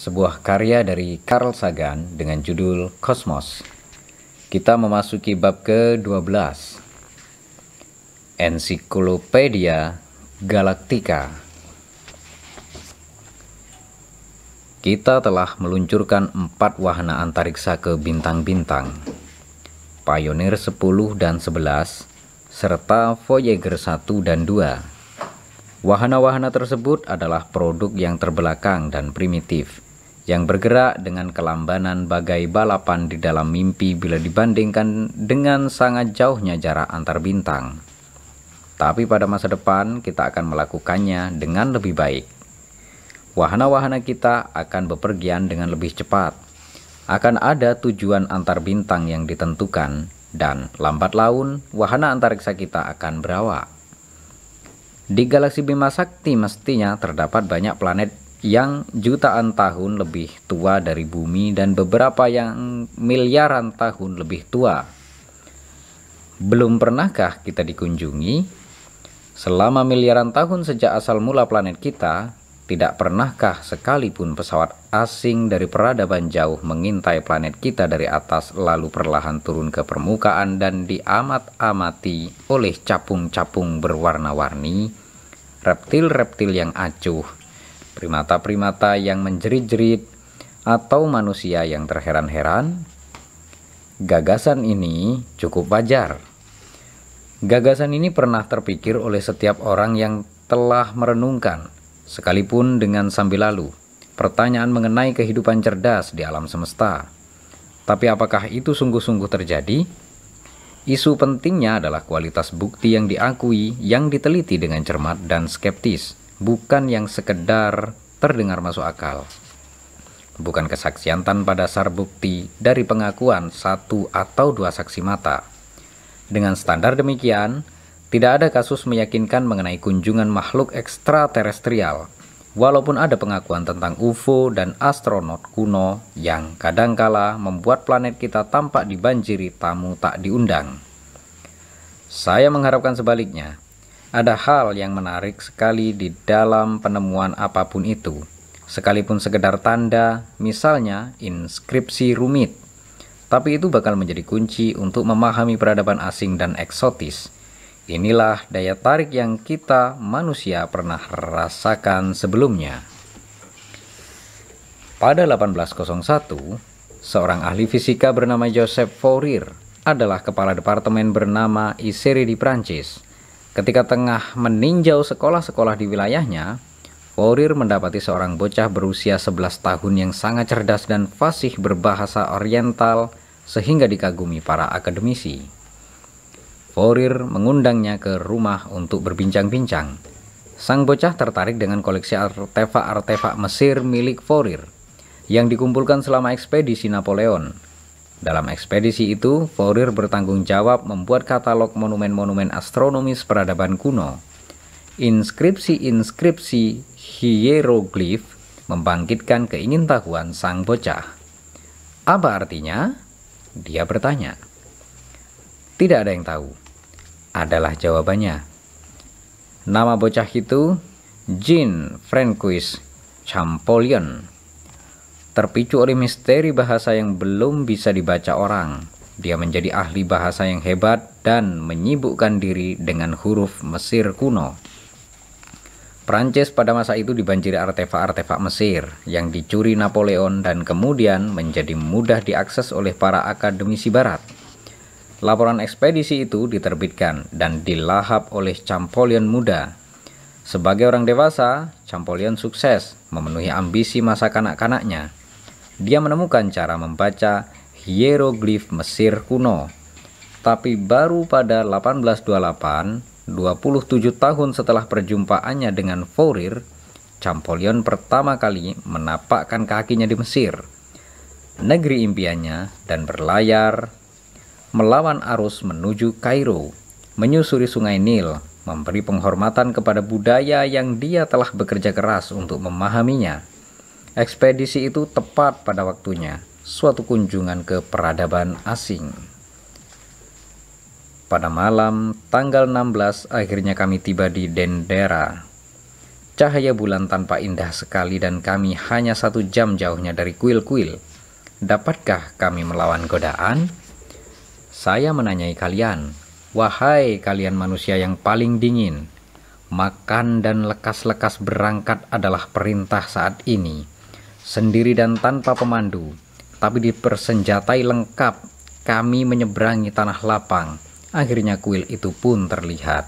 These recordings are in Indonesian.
sebuah karya dari Carl Sagan dengan judul Kosmos. Kita memasuki bab ke-12. Ensiklopedia Galaktika. Kita telah meluncurkan empat wahana antariksa ke bintang-bintang. Pioneer 10 dan 11 serta Voyager 1 dan 2. Wahana-wahana tersebut adalah produk yang terbelakang dan primitif yang bergerak dengan kelambanan bagai balapan di dalam mimpi bila dibandingkan dengan sangat jauhnya jarak antar bintang. Tapi pada masa depan kita akan melakukannya dengan lebih baik. Wahana-wahana kita akan bepergian dengan lebih cepat. Akan ada tujuan antar bintang yang ditentukan dan lambat laun wahana antariksa kita akan berawak. Di galaksi Bima Sakti mestinya terdapat banyak planet yang jutaan tahun lebih tua dari bumi dan beberapa yang miliaran tahun lebih tua. Belum pernahkah kita dikunjungi? Selama miliaran tahun sejak asal mula planet kita, tidak pernahkah sekalipun pesawat asing dari peradaban jauh mengintai planet kita dari atas lalu perlahan turun ke permukaan dan diamat-amati oleh capung-capung berwarna-warni, reptil-reptil yang acuh, primata-primata yang menjerit-jerit, atau manusia yang terheran-heran? Gagasan ini cukup wajar. Gagasan ini pernah terpikir oleh setiap orang yang telah merenungkan, sekalipun dengan sambil lalu, pertanyaan mengenai kehidupan cerdas di alam semesta. Tapi apakah itu sungguh-sungguh terjadi? Isu pentingnya adalah kualitas bukti yang diakui, yang diteliti dengan cermat dan skeptis bukan yang sekedar terdengar masuk akal. Bukan kesaksian tanpa dasar bukti dari pengakuan satu atau dua saksi mata. Dengan standar demikian, tidak ada kasus meyakinkan mengenai kunjungan makhluk ekstraterestrial, walaupun ada pengakuan tentang UFO dan astronot kuno yang kadangkala membuat planet kita tampak dibanjiri tamu tak diundang. Saya mengharapkan sebaliknya, ada hal yang menarik sekali di dalam penemuan apapun itu, sekalipun sekedar tanda, misalnya inskripsi rumit. Tapi itu bakal menjadi kunci untuk memahami peradaban asing dan eksotis. Inilah daya tarik yang kita manusia pernah rasakan sebelumnya. Pada 1801, seorang ahli fisika bernama Joseph Fourier adalah kepala departemen bernama Iseri di Prancis. Ketika tengah meninjau sekolah-sekolah di wilayahnya, Fourier mendapati seorang bocah berusia 11 tahun yang sangat cerdas dan fasih berbahasa oriental sehingga dikagumi para akademisi. Fourier mengundangnya ke rumah untuk berbincang-bincang. Sang bocah tertarik dengan koleksi artefak-artefak Mesir milik Fourier yang dikumpulkan selama ekspedisi Napoleon dalam ekspedisi itu, Fourier bertanggung jawab membuat katalog monumen-monumen astronomis peradaban kuno. Inskripsi-inskripsi hieroglif membangkitkan keingintahuan sang bocah. Apa artinya? Dia bertanya. Tidak ada yang tahu. Adalah jawabannya. Nama bocah itu Jean Francois Champollion. Terpicu oleh misteri bahasa yang belum bisa dibaca orang, dia menjadi ahli bahasa yang hebat dan menyibukkan diri dengan huruf Mesir kuno. Prancis pada masa itu dibanjiri artefak-artefak Mesir yang dicuri Napoleon dan kemudian menjadi mudah diakses oleh para akademisi barat. Laporan ekspedisi itu diterbitkan dan dilahap oleh Champollion muda. Sebagai orang dewasa, Champollion sukses memenuhi ambisi masa kanak-kanaknya. Dia menemukan cara membaca hieroglif Mesir kuno. Tapi baru pada 1828, 27 tahun setelah perjumpaannya dengan Fourier, Champollion pertama kali menapakkan kakinya di Mesir, negeri impiannya, dan berlayar melawan arus menuju Kairo, menyusuri Sungai Nil, memberi penghormatan kepada budaya yang dia telah bekerja keras untuk memahaminya. Ekspedisi itu tepat pada waktunya, suatu kunjungan ke peradaban asing. Pada malam tanggal 16 akhirnya kami tiba di Dendera. Cahaya bulan tanpa indah sekali dan kami hanya satu jam jauhnya dari kuil-kuil. Dapatkah kami melawan godaan? Saya menanyai kalian, wahai kalian manusia yang paling dingin, makan dan lekas-lekas berangkat adalah perintah saat ini sendiri dan tanpa pemandu, tapi dipersenjatai lengkap, kami menyeberangi tanah lapang. Akhirnya kuil itu pun terlihat.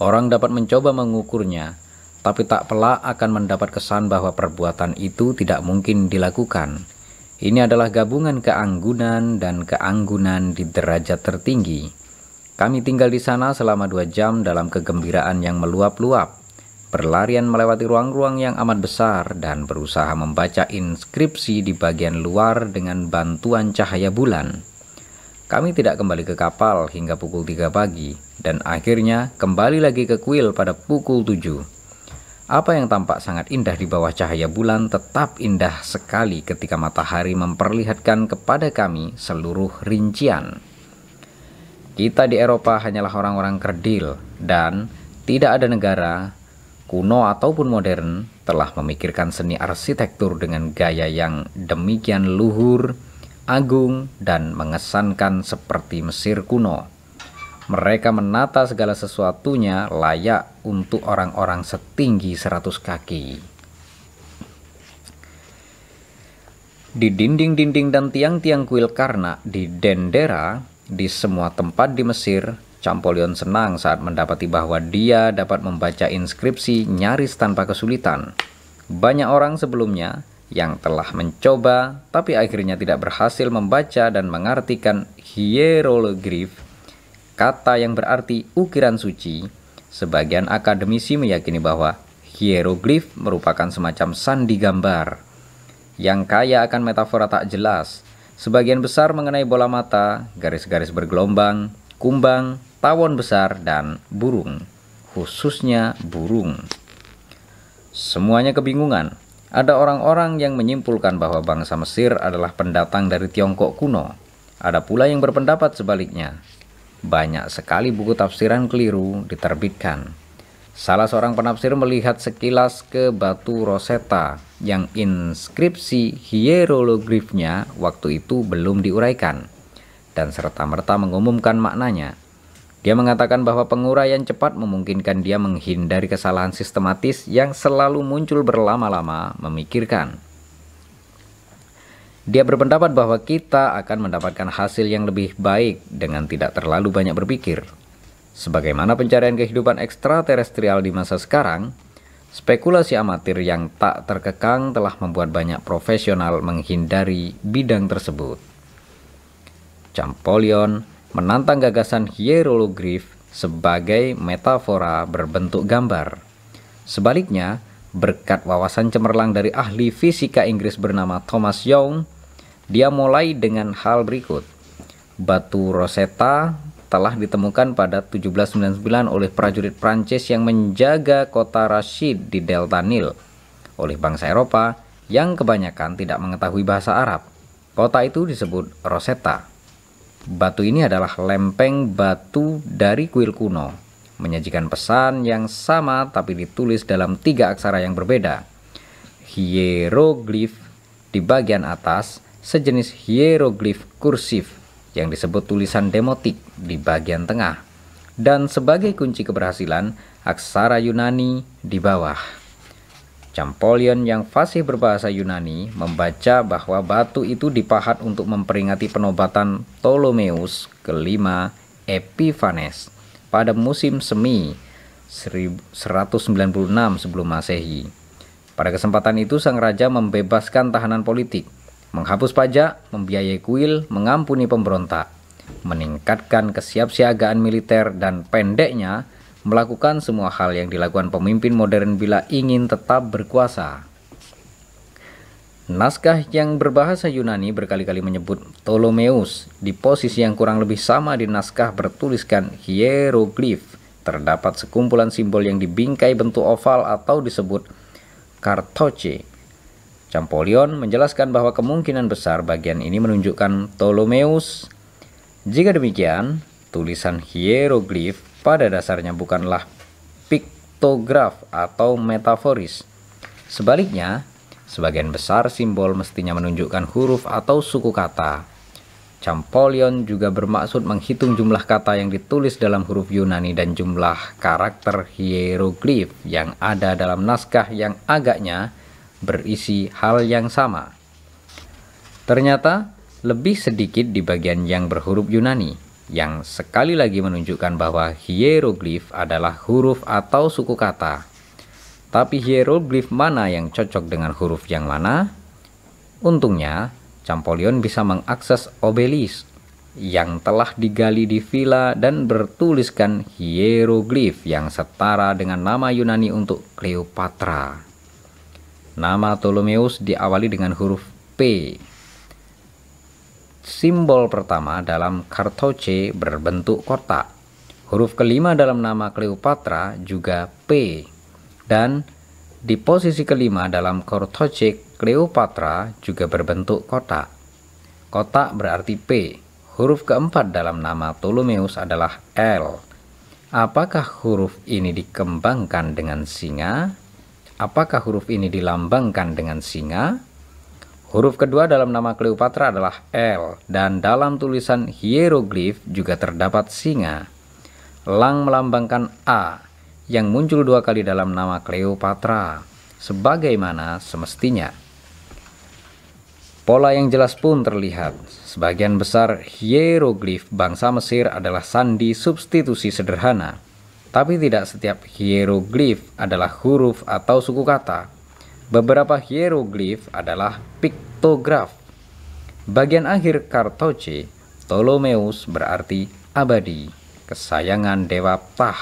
Orang dapat mencoba mengukurnya, tapi tak pelak akan mendapat kesan bahwa perbuatan itu tidak mungkin dilakukan. Ini adalah gabungan keanggunan dan keanggunan di derajat tertinggi. Kami tinggal di sana selama dua jam dalam kegembiraan yang meluap-luap berlarian melewati ruang-ruang yang amat besar dan berusaha membaca inskripsi di bagian luar dengan bantuan cahaya bulan. Kami tidak kembali ke kapal hingga pukul 3 pagi dan akhirnya kembali lagi ke kuil pada pukul 7. Apa yang tampak sangat indah di bawah cahaya bulan tetap indah sekali ketika matahari memperlihatkan kepada kami seluruh rincian. Kita di Eropa hanyalah orang-orang kerdil dan tidak ada negara kuno ataupun modern, telah memikirkan seni arsitektur dengan gaya yang demikian luhur, agung, dan mengesankan seperti Mesir kuno. Mereka menata segala sesuatunya layak untuk orang-orang setinggi 100 kaki. Di dinding-dinding dan tiang-tiang kuil karena di Dendera, di semua tempat di Mesir, Champollion senang saat mendapati bahwa dia dapat membaca inskripsi nyaris tanpa kesulitan. Banyak orang sebelumnya yang telah mencoba tapi akhirnya tidak berhasil membaca dan mengartikan hieroglif, kata yang berarti ukiran suci. Sebagian akademisi meyakini bahwa hieroglif merupakan semacam sandi gambar yang kaya akan metafora tak jelas. Sebagian besar mengenai bola mata, garis-garis bergelombang, kumbang, tawon besar, dan burung, khususnya burung. Semuanya kebingungan. Ada orang-orang yang menyimpulkan bahwa bangsa Mesir adalah pendatang dari Tiongkok kuno. Ada pula yang berpendapat sebaliknya. Banyak sekali buku tafsiran keliru diterbitkan. Salah seorang penafsir melihat sekilas ke batu Rosetta yang inskripsi hieroglifnya waktu itu belum diuraikan dan serta-merta mengumumkan maknanya. Dia mengatakan bahwa penguraian cepat memungkinkan dia menghindari kesalahan sistematis yang selalu muncul berlama-lama memikirkan. Dia berpendapat bahwa kita akan mendapatkan hasil yang lebih baik dengan tidak terlalu banyak berpikir. Sebagaimana pencarian kehidupan ekstraterestrial di masa sekarang, spekulasi amatir yang tak terkekang telah membuat banyak profesional menghindari bidang tersebut. Champollion menantang gagasan hieroglif sebagai metafora berbentuk gambar. Sebaliknya, berkat wawasan cemerlang dari ahli fisika Inggris bernama Thomas Young, dia mulai dengan hal berikut. Batu Rosetta telah ditemukan pada 1799 oleh prajurit Prancis yang menjaga kota Rashid di Delta Nil oleh bangsa Eropa yang kebanyakan tidak mengetahui bahasa Arab. Kota itu disebut Rosetta. Batu ini adalah lempeng batu dari kuil kuno, menyajikan pesan yang sama tapi ditulis dalam tiga aksara yang berbeda. Hieroglif di bagian atas sejenis hieroglif kursif yang disebut tulisan demotik di bagian tengah. Dan sebagai kunci keberhasilan, aksara Yunani di bawah. Champollion yang fasih berbahasa Yunani membaca bahwa batu itu dipahat untuk memperingati penobatan Ptolemeus kelima Epiphanes pada musim semi 196 sebelum masehi. Pada kesempatan itu sang raja membebaskan tahanan politik, menghapus pajak, membiayai kuil, mengampuni pemberontak, meningkatkan kesiapsiagaan militer dan pendeknya melakukan semua hal yang dilakukan pemimpin modern bila ingin tetap berkuasa. Naskah yang berbahasa Yunani berkali-kali menyebut Ptolemeus di posisi yang kurang lebih sama di naskah bertuliskan hieroglif. Terdapat sekumpulan simbol yang dibingkai bentuk oval atau disebut kartoce. Champollion menjelaskan bahwa kemungkinan besar bagian ini menunjukkan Ptolemeus. Jika demikian, tulisan hieroglif pada dasarnya bukanlah piktograf atau metaforis. Sebaliknya, sebagian besar simbol mestinya menunjukkan huruf atau suku kata. Champollion juga bermaksud menghitung jumlah kata yang ditulis dalam huruf Yunani dan jumlah karakter hieroglif yang ada dalam naskah yang agaknya berisi hal yang sama. Ternyata lebih sedikit di bagian yang berhuruf Yunani yang sekali lagi menunjukkan bahwa hieroglif adalah huruf atau suku kata. Tapi hieroglif mana yang cocok dengan huruf yang mana? Untungnya, Champollion bisa mengakses obelis yang telah digali di villa dan bertuliskan hieroglif yang setara dengan nama Yunani untuk Cleopatra. Nama Ptolemeus diawali dengan huruf P Simbol pertama dalam Kartoce berbentuk kotak. Huruf kelima dalam nama Cleopatra juga P. Dan di posisi kelima dalam Kartoce Cleopatra juga berbentuk kotak. Kotak berarti P. Huruf keempat dalam nama Ptolemeus adalah L. Apakah huruf ini dikembangkan dengan singa? Apakah huruf ini dilambangkan dengan singa? Huruf kedua dalam nama Cleopatra adalah L dan dalam tulisan hieroglif juga terdapat singa. Lang melambangkan A yang muncul dua kali dalam nama Cleopatra sebagaimana semestinya. Pola yang jelas pun terlihat. Sebagian besar hieroglif bangsa Mesir adalah sandi substitusi sederhana. Tapi tidak setiap hieroglif adalah huruf atau suku kata. Beberapa hieroglif adalah piktograf. Bagian akhir Kartoce, Ptolemeus berarti abadi, kesayangan dewa Ptah.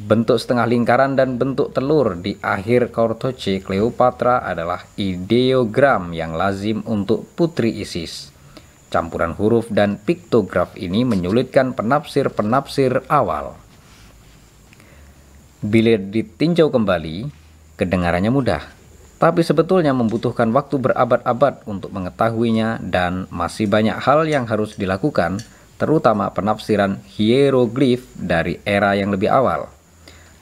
Bentuk setengah lingkaran dan bentuk telur di akhir Kartoce Cleopatra adalah ideogram yang lazim untuk putri Isis. Campuran huruf dan piktograf ini menyulitkan penafsir-penafsir awal. Bila ditinjau kembali, Kedengarannya mudah, tapi sebetulnya membutuhkan waktu berabad-abad untuk mengetahuinya dan masih banyak hal yang harus dilakukan, terutama penafsiran hieroglif dari era yang lebih awal.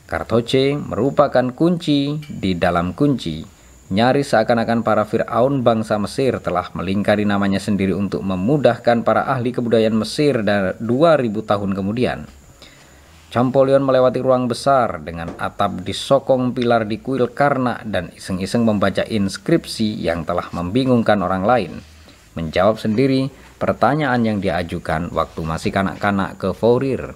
Kartoce merupakan kunci di dalam kunci. Nyaris seakan-akan para Fir'aun bangsa Mesir telah melingkari namanya sendiri untuk memudahkan para ahli kebudayaan Mesir dan 2000 tahun kemudian. Champollion melewati ruang besar dengan atap disokong pilar di kuil karena dan iseng-iseng membaca inskripsi yang telah membingungkan orang lain. Menjawab sendiri pertanyaan yang diajukan waktu masih kanak-kanak ke Fourier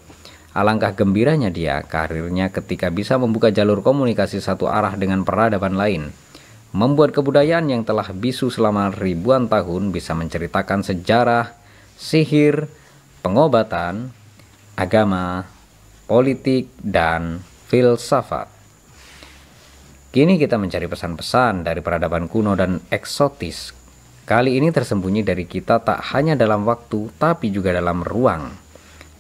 Alangkah gembiranya dia karirnya ketika bisa membuka jalur komunikasi satu arah dengan peradaban lain. Membuat kebudayaan yang telah bisu selama ribuan tahun bisa menceritakan sejarah, sihir, pengobatan, agama, politik, dan filsafat. Kini kita mencari pesan-pesan dari peradaban kuno dan eksotis. Kali ini tersembunyi dari kita tak hanya dalam waktu, tapi juga dalam ruang.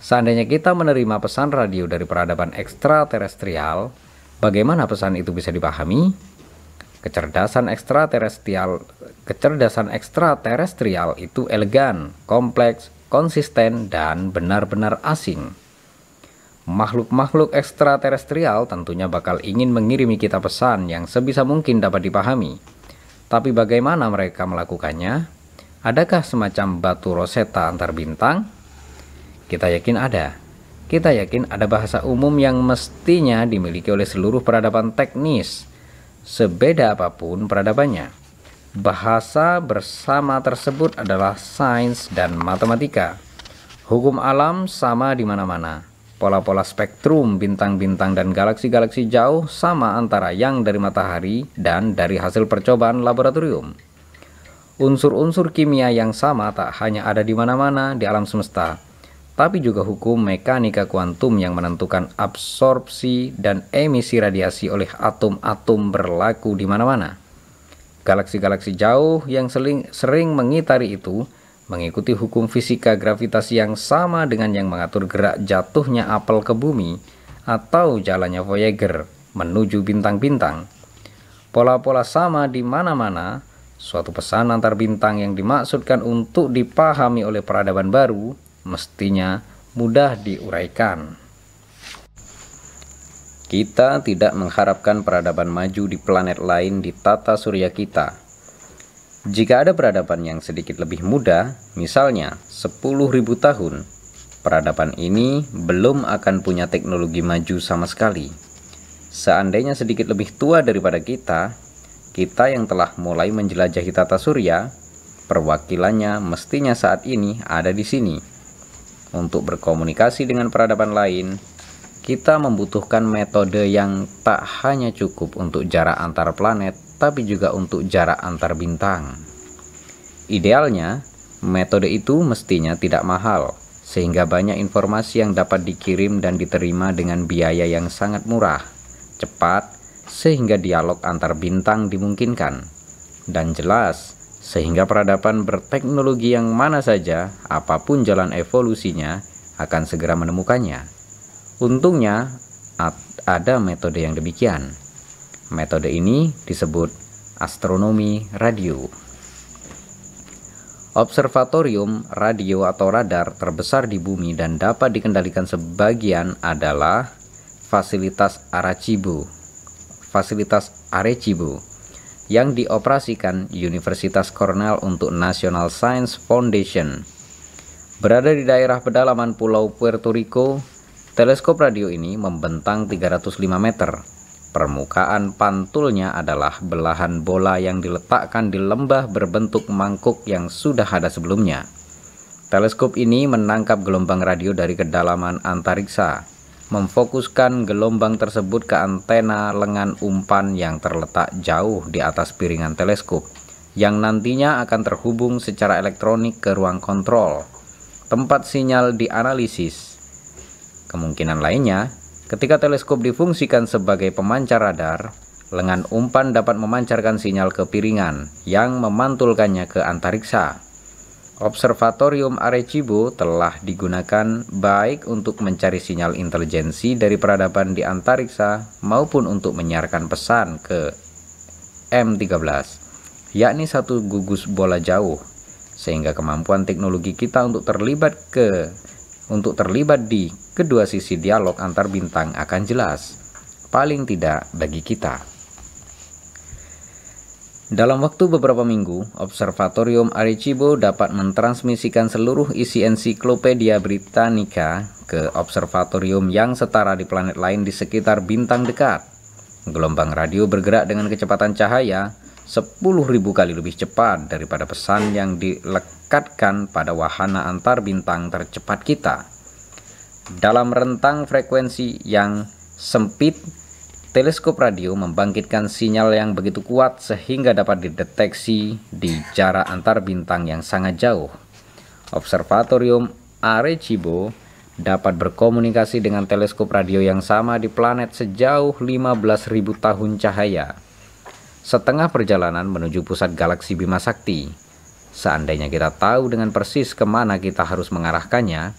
Seandainya kita menerima pesan radio dari peradaban ekstraterestrial, bagaimana pesan itu bisa dipahami? Kecerdasan ekstraterestrial, kecerdasan ekstraterestrial itu elegan, kompleks, konsisten, dan benar-benar asing. Makhluk-makhluk ekstraterestrial tentunya bakal ingin mengirimi kita pesan yang sebisa mungkin dapat dipahami. Tapi bagaimana mereka melakukannya? Adakah semacam batu roseta antar bintang? Kita yakin ada. Kita yakin ada bahasa umum yang mestinya dimiliki oleh seluruh peradaban teknis, sebeda apapun peradabannya. Bahasa bersama tersebut adalah sains dan matematika. Hukum alam sama di mana-mana. Pola-pola spektrum bintang-bintang dan galaksi-galaksi jauh sama antara yang dari matahari dan dari hasil percobaan laboratorium. Unsur-unsur kimia yang sama tak hanya ada di mana-mana di alam semesta, tapi juga hukum mekanika kuantum yang menentukan absorpsi dan emisi radiasi oleh atom-atom berlaku di mana-mana. Galaksi-galaksi jauh yang sering, mengitari itu mengikuti hukum fisika gravitasi yang sama dengan yang mengatur gerak jatuhnya apel ke bumi atau jalannya Voyager menuju bintang-bintang. Pola-pola sama di mana-mana, suatu pesan antar bintang yang dimaksudkan untuk dipahami oleh peradaban baru mestinya mudah diuraikan. Kita tidak mengharapkan peradaban maju di planet lain di tata surya kita, jika ada peradaban yang sedikit lebih muda, misalnya 10.000 tahun, peradaban ini belum akan punya teknologi maju sama sekali. Seandainya sedikit lebih tua daripada kita, kita yang telah mulai menjelajahi tata surya, perwakilannya mestinya saat ini ada di sini. Untuk berkomunikasi dengan peradaban lain, kita membutuhkan metode yang tak hanya cukup untuk jarak antar planet, tapi juga untuk jarak antar bintang. Idealnya, metode itu mestinya tidak mahal, sehingga banyak informasi yang dapat dikirim dan diterima dengan biaya yang sangat murah, cepat, sehingga dialog antar bintang dimungkinkan, dan jelas, sehingga peradaban berteknologi yang mana saja, apapun jalan evolusinya, akan segera menemukannya. Untungnya, ada metode yang demikian. Metode ini disebut astronomi radio. Observatorium radio atau radar terbesar di bumi dan dapat dikendalikan sebagian adalah fasilitas Arecibo. Fasilitas Arecibo yang dioperasikan Universitas Cornell untuk National Science Foundation. Berada di daerah pedalaman Pulau Puerto Rico, teleskop radio ini membentang 305 meter Permukaan pantulnya adalah belahan bola yang diletakkan di lembah berbentuk mangkuk yang sudah ada sebelumnya. Teleskop ini menangkap gelombang radio dari kedalaman antariksa, memfokuskan gelombang tersebut ke antena lengan umpan yang terletak jauh di atas piringan teleskop, yang nantinya akan terhubung secara elektronik ke ruang kontrol, tempat sinyal dianalisis. Kemungkinan lainnya, Ketika teleskop difungsikan sebagai pemancar radar, lengan umpan dapat memancarkan sinyal ke piringan yang memantulkannya ke antariksa. Observatorium Arecibo telah digunakan baik untuk mencari sinyal intelijensi dari peradaban di antariksa maupun untuk menyiarkan pesan ke M13, yakni satu gugus bola jauh, sehingga kemampuan teknologi kita untuk terlibat ke untuk terlibat di kedua sisi dialog antar bintang akan jelas, paling tidak bagi kita. Dalam waktu beberapa minggu, Observatorium Arecibo dapat mentransmisikan seluruh isi ensiklopedia Britannica ke observatorium yang setara di planet lain di sekitar bintang dekat. Gelombang radio bergerak dengan kecepatan cahaya, 10.000 kali lebih cepat daripada pesan yang dilekatkan pada wahana antar bintang tercepat kita. Dalam rentang frekuensi yang sempit, teleskop radio membangkitkan sinyal yang begitu kuat sehingga dapat dideteksi di jarak antar bintang yang sangat jauh. Observatorium Arecibo dapat berkomunikasi dengan teleskop radio yang sama di planet sejauh 15.000 tahun cahaya setengah perjalanan menuju pusat galaksi Bima Sakti. Seandainya kita tahu dengan persis kemana kita harus mengarahkannya,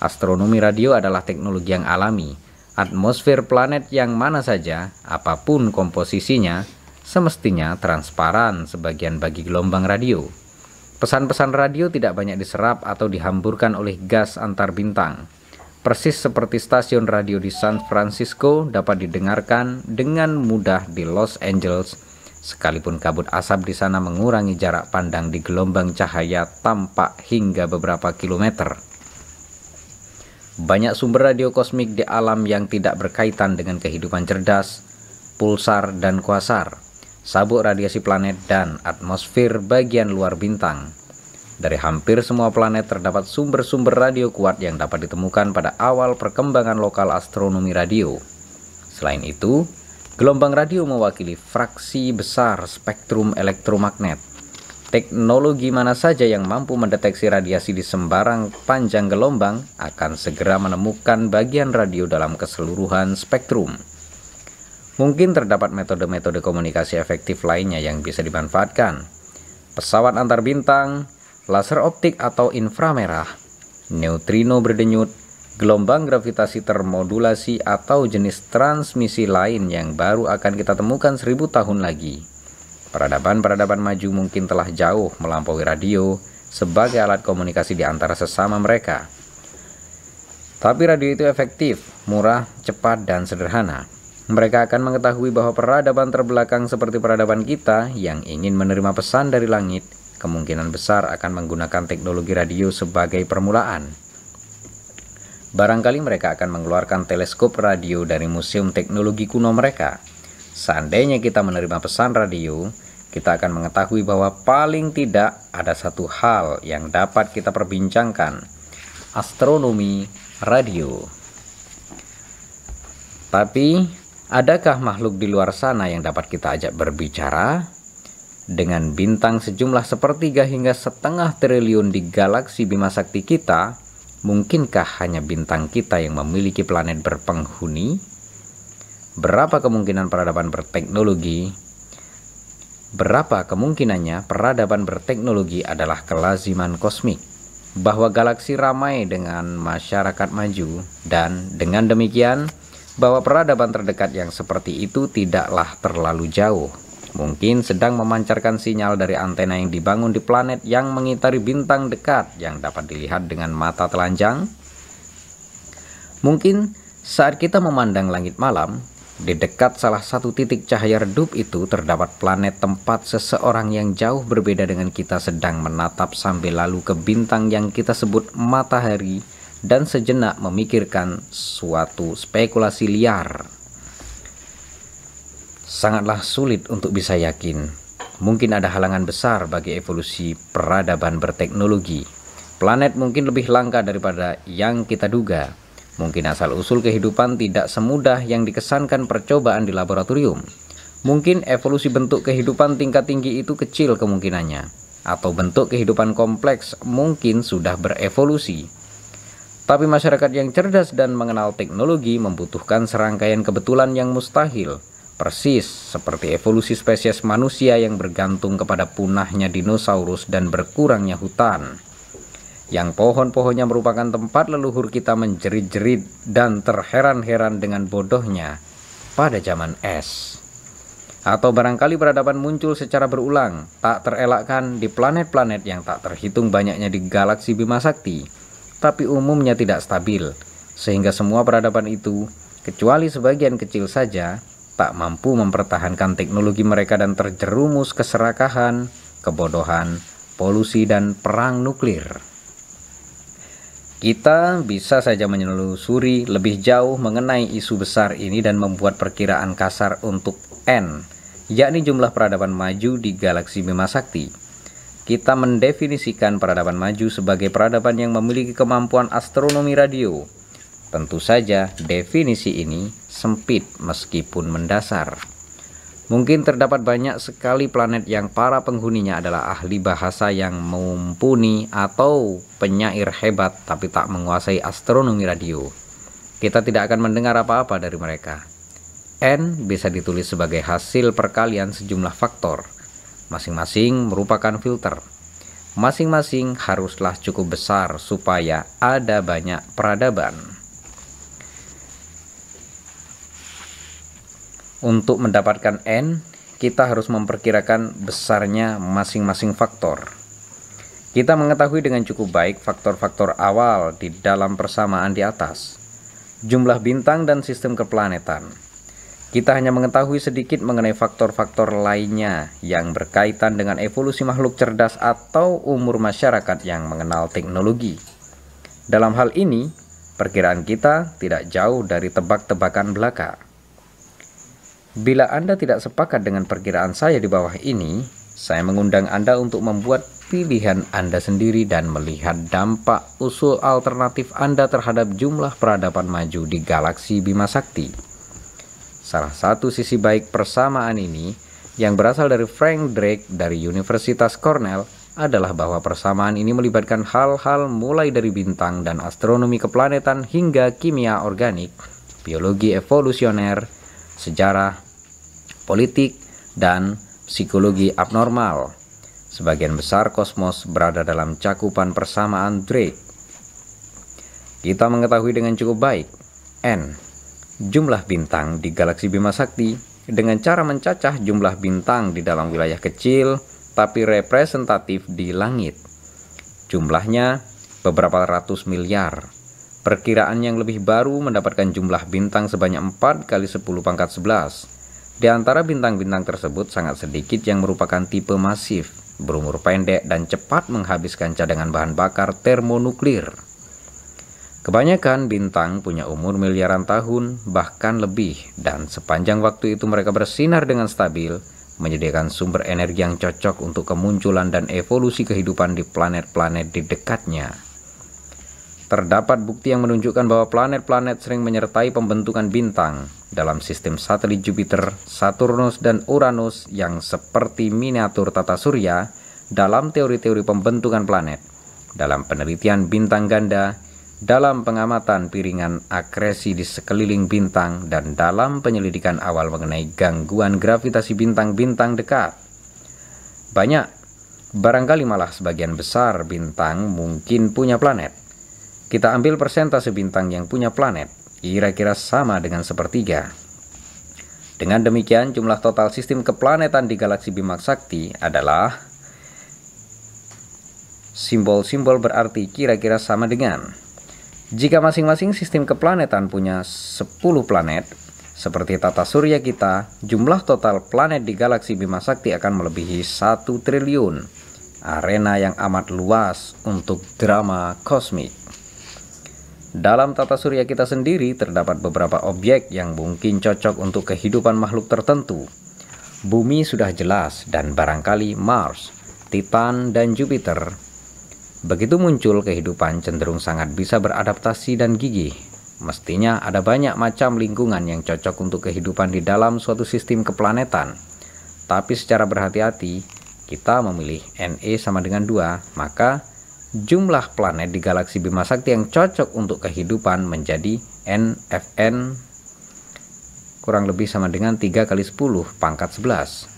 astronomi radio adalah teknologi yang alami. Atmosfer planet yang mana saja, apapun komposisinya, semestinya transparan sebagian bagi gelombang radio. Pesan-pesan radio tidak banyak diserap atau dihamburkan oleh gas antar bintang. Persis seperti stasiun radio di San Francisco dapat didengarkan dengan mudah di Los Angeles Sekalipun kabut asap di sana mengurangi jarak pandang di gelombang cahaya tampak hingga beberapa kilometer. Banyak sumber radio kosmik di alam yang tidak berkaitan dengan kehidupan cerdas, pulsar, dan kuasar, sabuk radiasi planet, dan atmosfer bagian luar bintang. Dari hampir semua planet terdapat sumber-sumber radio kuat yang dapat ditemukan pada awal perkembangan lokal astronomi radio. Selain itu, Gelombang radio mewakili fraksi besar spektrum elektromagnet. Teknologi mana saja yang mampu mendeteksi radiasi di sembarang panjang gelombang akan segera menemukan bagian radio dalam keseluruhan spektrum. Mungkin terdapat metode-metode komunikasi efektif lainnya yang bisa dimanfaatkan. Pesawat antar bintang, laser optik atau inframerah, neutrino berdenyut, gelombang gravitasi termodulasi atau jenis transmisi lain yang baru akan kita temukan seribu tahun lagi. Peradaban-peradaban maju mungkin telah jauh melampaui radio sebagai alat komunikasi di antara sesama mereka. Tapi radio itu efektif, murah, cepat, dan sederhana. Mereka akan mengetahui bahwa peradaban terbelakang seperti peradaban kita yang ingin menerima pesan dari langit, kemungkinan besar akan menggunakan teknologi radio sebagai permulaan. Barangkali mereka akan mengeluarkan teleskop radio dari Museum Teknologi Kuno mereka. Seandainya kita menerima pesan radio, kita akan mengetahui bahwa paling tidak ada satu hal yang dapat kita perbincangkan: astronomi radio. Tapi, adakah makhluk di luar sana yang dapat kita ajak berbicara? Dengan bintang sejumlah sepertiga hingga setengah triliun di galaksi Bima Sakti kita, Mungkinkah hanya bintang kita yang memiliki planet berpenghuni? Berapa kemungkinan peradaban berteknologi? Berapa kemungkinannya peradaban berteknologi adalah kelaziman kosmik? Bahwa galaksi ramai dengan masyarakat maju, dan dengan demikian, bahwa peradaban terdekat yang seperti itu tidaklah terlalu jauh Mungkin sedang memancarkan sinyal dari antena yang dibangun di planet yang mengitari bintang dekat yang dapat dilihat dengan mata telanjang. Mungkin saat kita memandang langit malam, di dekat salah satu titik cahaya redup itu terdapat planet tempat seseorang yang jauh berbeda dengan kita sedang menatap sambil lalu ke bintang yang kita sebut matahari dan sejenak memikirkan suatu spekulasi liar sangatlah sulit untuk bisa yakin. Mungkin ada halangan besar bagi evolusi peradaban berteknologi. Planet mungkin lebih langka daripada yang kita duga. Mungkin asal-usul kehidupan tidak semudah yang dikesankan percobaan di laboratorium. Mungkin evolusi bentuk kehidupan tingkat tinggi itu kecil kemungkinannya, atau bentuk kehidupan kompleks mungkin sudah berevolusi. Tapi masyarakat yang cerdas dan mengenal teknologi membutuhkan serangkaian kebetulan yang mustahil persis seperti evolusi spesies manusia yang bergantung kepada punahnya dinosaurus dan berkurangnya hutan. Yang pohon-pohonnya merupakan tempat leluhur kita menjerit-jerit dan terheran-heran dengan bodohnya pada zaman es. Atau barangkali peradaban muncul secara berulang, tak terelakkan di planet-planet yang tak terhitung banyaknya di galaksi Bima Sakti, tapi umumnya tidak stabil, sehingga semua peradaban itu, kecuali sebagian kecil saja, tak mampu mempertahankan teknologi mereka dan terjerumus keserakahan, kebodohan, polusi, dan perang nuklir. Kita bisa saja menyelusuri lebih jauh mengenai isu besar ini dan membuat perkiraan kasar untuk N, yakni jumlah peradaban maju di galaksi Bima Sakti. Kita mendefinisikan peradaban maju sebagai peradaban yang memiliki kemampuan astronomi radio. Tentu saja, definisi ini sempit meskipun mendasar. Mungkin terdapat banyak sekali planet yang para penghuninya adalah ahli bahasa yang mumpuni atau penyair hebat tapi tak menguasai astronomi radio. Kita tidak akan mendengar apa-apa dari mereka. N bisa ditulis sebagai hasil perkalian sejumlah faktor. Masing-masing merupakan filter. Masing-masing haruslah cukup besar supaya ada banyak peradaban. Untuk mendapatkan N, kita harus memperkirakan besarnya masing-masing faktor. Kita mengetahui dengan cukup baik faktor-faktor awal di dalam persamaan di atas, jumlah bintang dan sistem keplanetan. Kita hanya mengetahui sedikit mengenai faktor-faktor lainnya yang berkaitan dengan evolusi makhluk cerdas atau umur masyarakat yang mengenal teknologi. Dalam hal ini, perkiraan kita tidak jauh dari tebak-tebakan belaka. Bila Anda tidak sepakat dengan perkiraan saya di bawah ini, saya mengundang Anda untuk membuat pilihan Anda sendiri dan melihat dampak usul alternatif Anda terhadap jumlah peradaban maju di galaksi Bima Sakti. Salah satu sisi baik persamaan ini yang berasal dari Frank Drake dari Universitas Cornell adalah bahwa persamaan ini melibatkan hal-hal mulai dari bintang dan astronomi keplanetan hingga kimia organik, biologi evolusioner, sejarah, politik, dan psikologi abnormal. Sebagian besar kosmos berada dalam cakupan persamaan Drake. Kita mengetahui dengan cukup baik n jumlah bintang di galaksi Bima Sakti dengan cara mencacah jumlah bintang di dalam wilayah kecil tapi representatif di langit. Jumlahnya beberapa ratus miliar. Perkiraan yang lebih baru mendapatkan jumlah bintang sebanyak 4 kali 10 pangkat 11 di antara bintang-bintang tersebut sangat sedikit yang merupakan tipe masif, berumur pendek dan cepat menghabiskan cadangan bahan bakar termonuklir. Kebanyakan bintang punya umur miliaran tahun, bahkan lebih, dan sepanjang waktu itu mereka bersinar dengan stabil, menyediakan sumber energi yang cocok untuk kemunculan dan evolusi kehidupan di planet-planet di dekatnya. Terdapat bukti yang menunjukkan bahwa planet-planet sering menyertai pembentukan bintang dalam sistem satelit Jupiter, Saturnus, dan Uranus yang seperti miniatur tata surya dalam teori-teori pembentukan planet, dalam penelitian bintang ganda, dalam pengamatan piringan akresi di sekeliling bintang, dan dalam penyelidikan awal mengenai gangguan gravitasi bintang-bintang dekat. Banyak, barangkali malah sebagian besar bintang mungkin punya planet kita ambil persentase bintang yang punya planet, kira-kira sama dengan sepertiga. Dengan demikian, jumlah total sistem keplanetan di galaksi Bima Sakti adalah simbol-simbol berarti kira-kira sama dengan jika masing-masing sistem keplanetan punya 10 planet, seperti tata surya kita, jumlah total planet di galaksi Bima Sakti akan melebihi 1 triliun. Arena yang amat luas untuk drama kosmik. Dalam tata surya kita sendiri terdapat beberapa objek yang mungkin cocok untuk kehidupan makhluk tertentu. Bumi sudah jelas dan barangkali Mars, Titan, dan Jupiter. Begitu muncul kehidupan cenderung sangat bisa beradaptasi dan gigih. Mestinya ada banyak macam lingkungan yang cocok untuk kehidupan di dalam suatu sistem keplanetan. Tapi secara berhati-hati, kita memilih NE sama dengan 2, maka jumlah planet di galaksi Bima Sakti yang cocok untuk kehidupan menjadi NFN kurang lebih sama dengan 3 kali 10 pangkat 11.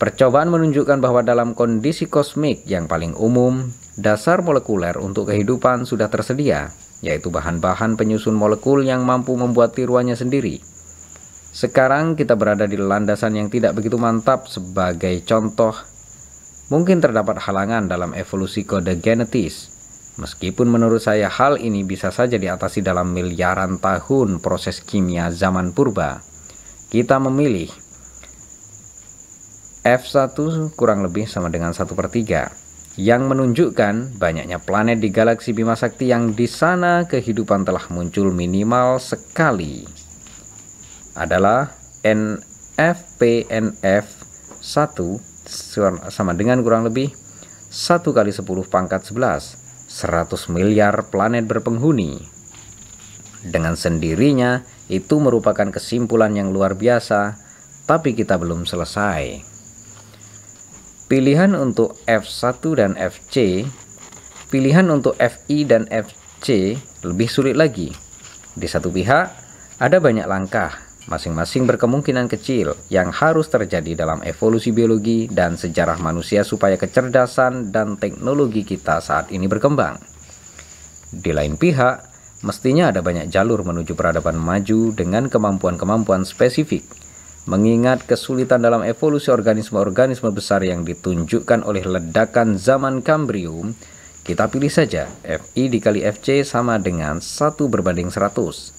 Percobaan menunjukkan bahwa dalam kondisi kosmik yang paling umum, dasar molekuler untuk kehidupan sudah tersedia, yaitu bahan-bahan penyusun molekul yang mampu membuat tiruannya sendiri. Sekarang kita berada di landasan yang tidak begitu mantap sebagai contoh mungkin terdapat halangan dalam evolusi kode genetis. Meskipun menurut saya hal ini bisa saja diatasi dalam miliaran tahun proses kimia zaman purba, kita memilih F1 kurang lebih sama dengan 1 per 3 yang menunjukkan banyaknya planet di galaksi Bima Sakti yang di sana kehidupan telah muncul minimal sekali adalah NFPNF 1 sama dengan kurang lebih 1 kali 10 pangkat 11 100 miliar planet berpenghuni dengan sendirinya itu merupakan kesimpulan yang luar biasa tapi kita belum selesai pilihan untuk F1 dan FC pilihan untuk FI dan FC lebih sulit lagi di satu pihak ada banyak langkah masing-masing berkemungkinan kecil yang harus terjadi dalam evolusi biologi dan sejarah manusia supaya kecerdasan dan teknologi kita saat ini berkembang. Di lain pihak, mestinya ada banyak jalur menuju peradaban maju dengan kemampuan-kemampuan spesifik, mengingat kesulitan dalam evolusi organisme-organisme besar yang ditunjukkan oleh ledakan zaman Kambrium, kita pilih saja FI dikali FC sama dengan 1 berbanding 100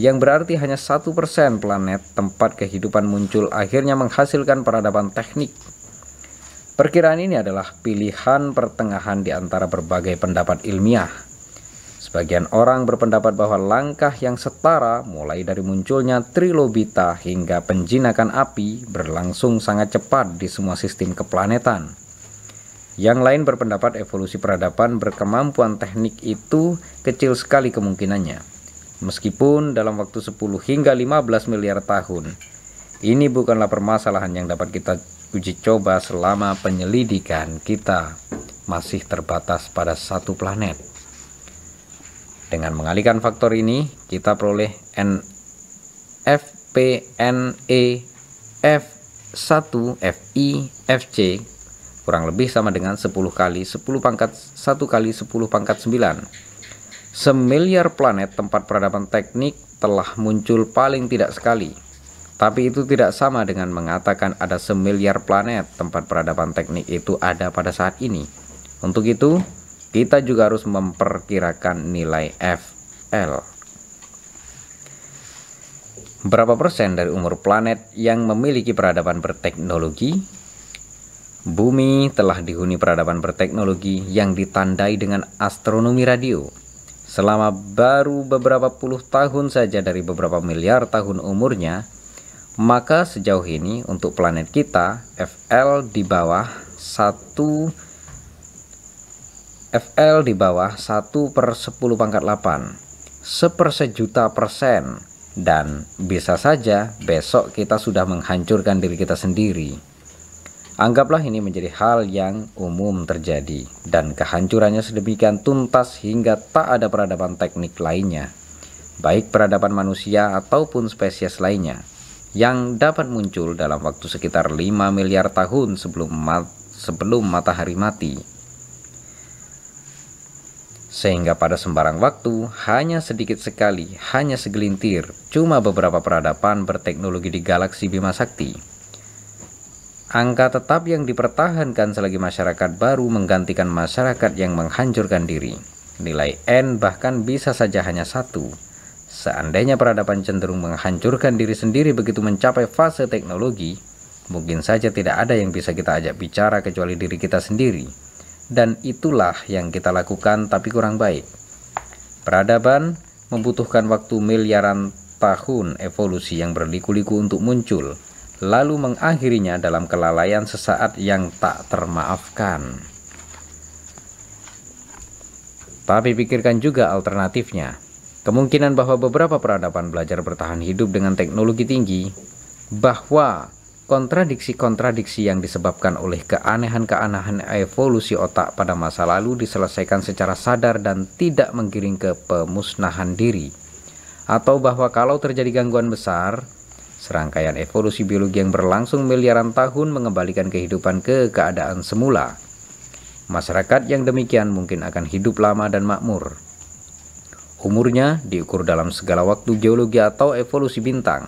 yang berarti hanya satu persen planet tempat kehidupan muncul akhirnya menghasilkan peradaban teknik. Perkiraan ini adalah pilihan pertengahan di antara berbagai pendapat ilmiah. Sebagian orang berpendapat bahwa langkah yang setara mulai dari munculnya trilobita hingga penjinakan api berlangsung sangat cepat di semua sistem keplanetan. Yang lain berpendapat evolusi peradaban berkemampuan teknik itu kecil sekali kemungkinannya meskipun dalam waktu 10 hingga 15 miliar tahun. Ini bukanlah permasalahan yang dapat kita uji coba selama penyelidikan kita masih terbatas pada satu planet. Dengan mengalihkan faktor ini, kita peroleh NFPNE F1 FI FC kurang lebih sama dengan 10 kali 10 pangkat 1 kali 10 pangkat 9 Semiliar planet tempat peradaban teknik telah muncul paling tidak sekali. Tapi itu tidak sama dengan mengatakan ada semiliar planet tempat peradaban teknik itu ada pada saat ini. Untuk itu, kita juga harus memperkirakan nilai FL. Berapa persen dari umur planet yang memiliki peradaban berteknologi? Bumi telah dihuni peradaban berteknologi yang ditandai dengan astronomi radio. Selama baru beberapa puluh tahun saja dari beberapa miliar tahun umurnya, maka sejauh ini untuk planet kita FL di bawah 1 FL di bawah 1 per 10 pangkat 8 sepersejuta persen dan bisa saja besok kita sudah menghancurkan diri kita sendiri. Anggaplah ini menjadi hal yang umum terjadi dan kehancurannya sedemikian tuntas hingga tak ada peradaban teknik lainnya, baik peradaban manusia ataupun spesies lainnya yang dapat muncul dalam waktu sekitar 5 miliar tahun sebelum mat sebelum matahari mati. Sehingga pada sembarang waktu hanya sedikit sekali, hanya segelintir, cuma beberapa peradaban berteknologi di galaksi Bima Sakti angka tetap yang dipertahankan selagi masyarakat baru menggantikan masyarakat yang menghancurkan diri. Nilai N bahkan bisa saja hanya satu. Seandainya peradaban cenderung menghancurkan diri sendiri begitu mencapai fase teknologi, mungkin saja tidak ada yang bisa kita ajak bicara kecuali diri kita sendiri. Dan itulah yang kita lakukan tapi kurang baik. Peradaban membutuhkan waktu miliaran tahun evolusi yang berliku-liku untuk muncul, lalu mengakhirinya dalam kelalaian sesaat yang tak termaafkan. Tapi pikirkan juga alternatifnya. Kemungkinan bahwa beberapa peradaban belajar bertahan hidup dengan teknologi tinggi, bahwa kontradiksi-kontradiksi yang disebabkan oleh keanehan-keanehan evolusi otak pada masa lalu diselesaikan secara sadar dan tidak menggiring ke pemusnahan diri. Atau bahwa kalau terjadi gangguan besar, Serangkaian evolusi biologi yang berlangsung miliaran tahun mengembalikan kehidupan ke keadaan semula. Masyarakat yang demikian mungkin akan hidup lama dan makmur. Umurnya diukur dalam segala waktu geologi atau evolusi bintang.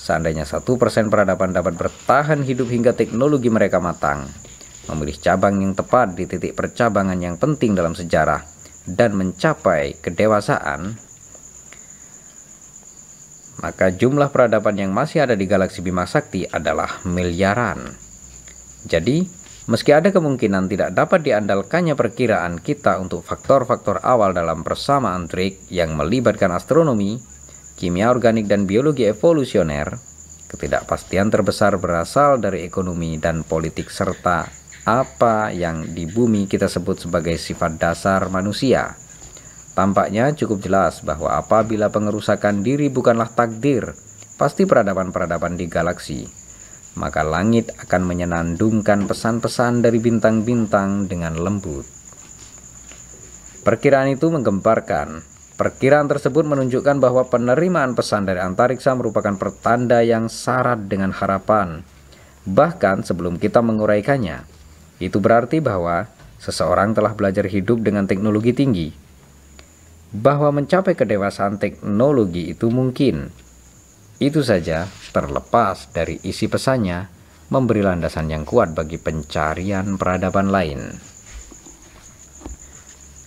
Seandainya satu persen peradaban dapat bertahan hidup hingga teknologi mereka matang, memilih cabang yang tepat di titik percabangan yang penting dalam sejarah, dan mencapai kedewasaan, maka jumlah peradaban yang masih ada di galaksi Bima Sakti adalah miliaran. Jadi, meski ada kemungkinan tidak dapat diandalkannya perkiraan kita untuk faktor-faktor awal dalam persamaan trik yang melibatkan astronomi, kimia organik dan biologi evolusioner, ketidakpastian terbesar berasal dari ekonomi dan politik serta apa yang di bumi kita sebut sebagai sifat dasar manusia Tampaknya cukup jelas bahwa apabila pengerusakan diri bukanlah takdir, pasti peradaban-peradaban di galaksi. Maka langit akan menyenandungkan pesan-pesan dari bintang-bintang dengan lembut. Perkiraan itu menggemparkan. Perkiraan tersebut menunjukkan bahwa penerimaan pesan dari antariksa merupakan pertanda yang syarat dengan harapan, bahkan sebelum kita menguraikannya. Itu berarti bahwa seseorang telah belajar hidup dengan teknologi tinggi, bahwa mencapai kedewasaan teknologi itu mungkin. Itu saja terlepas dari isi pesannya memberi landasan yang kuat bagi pencarian peradaban lain.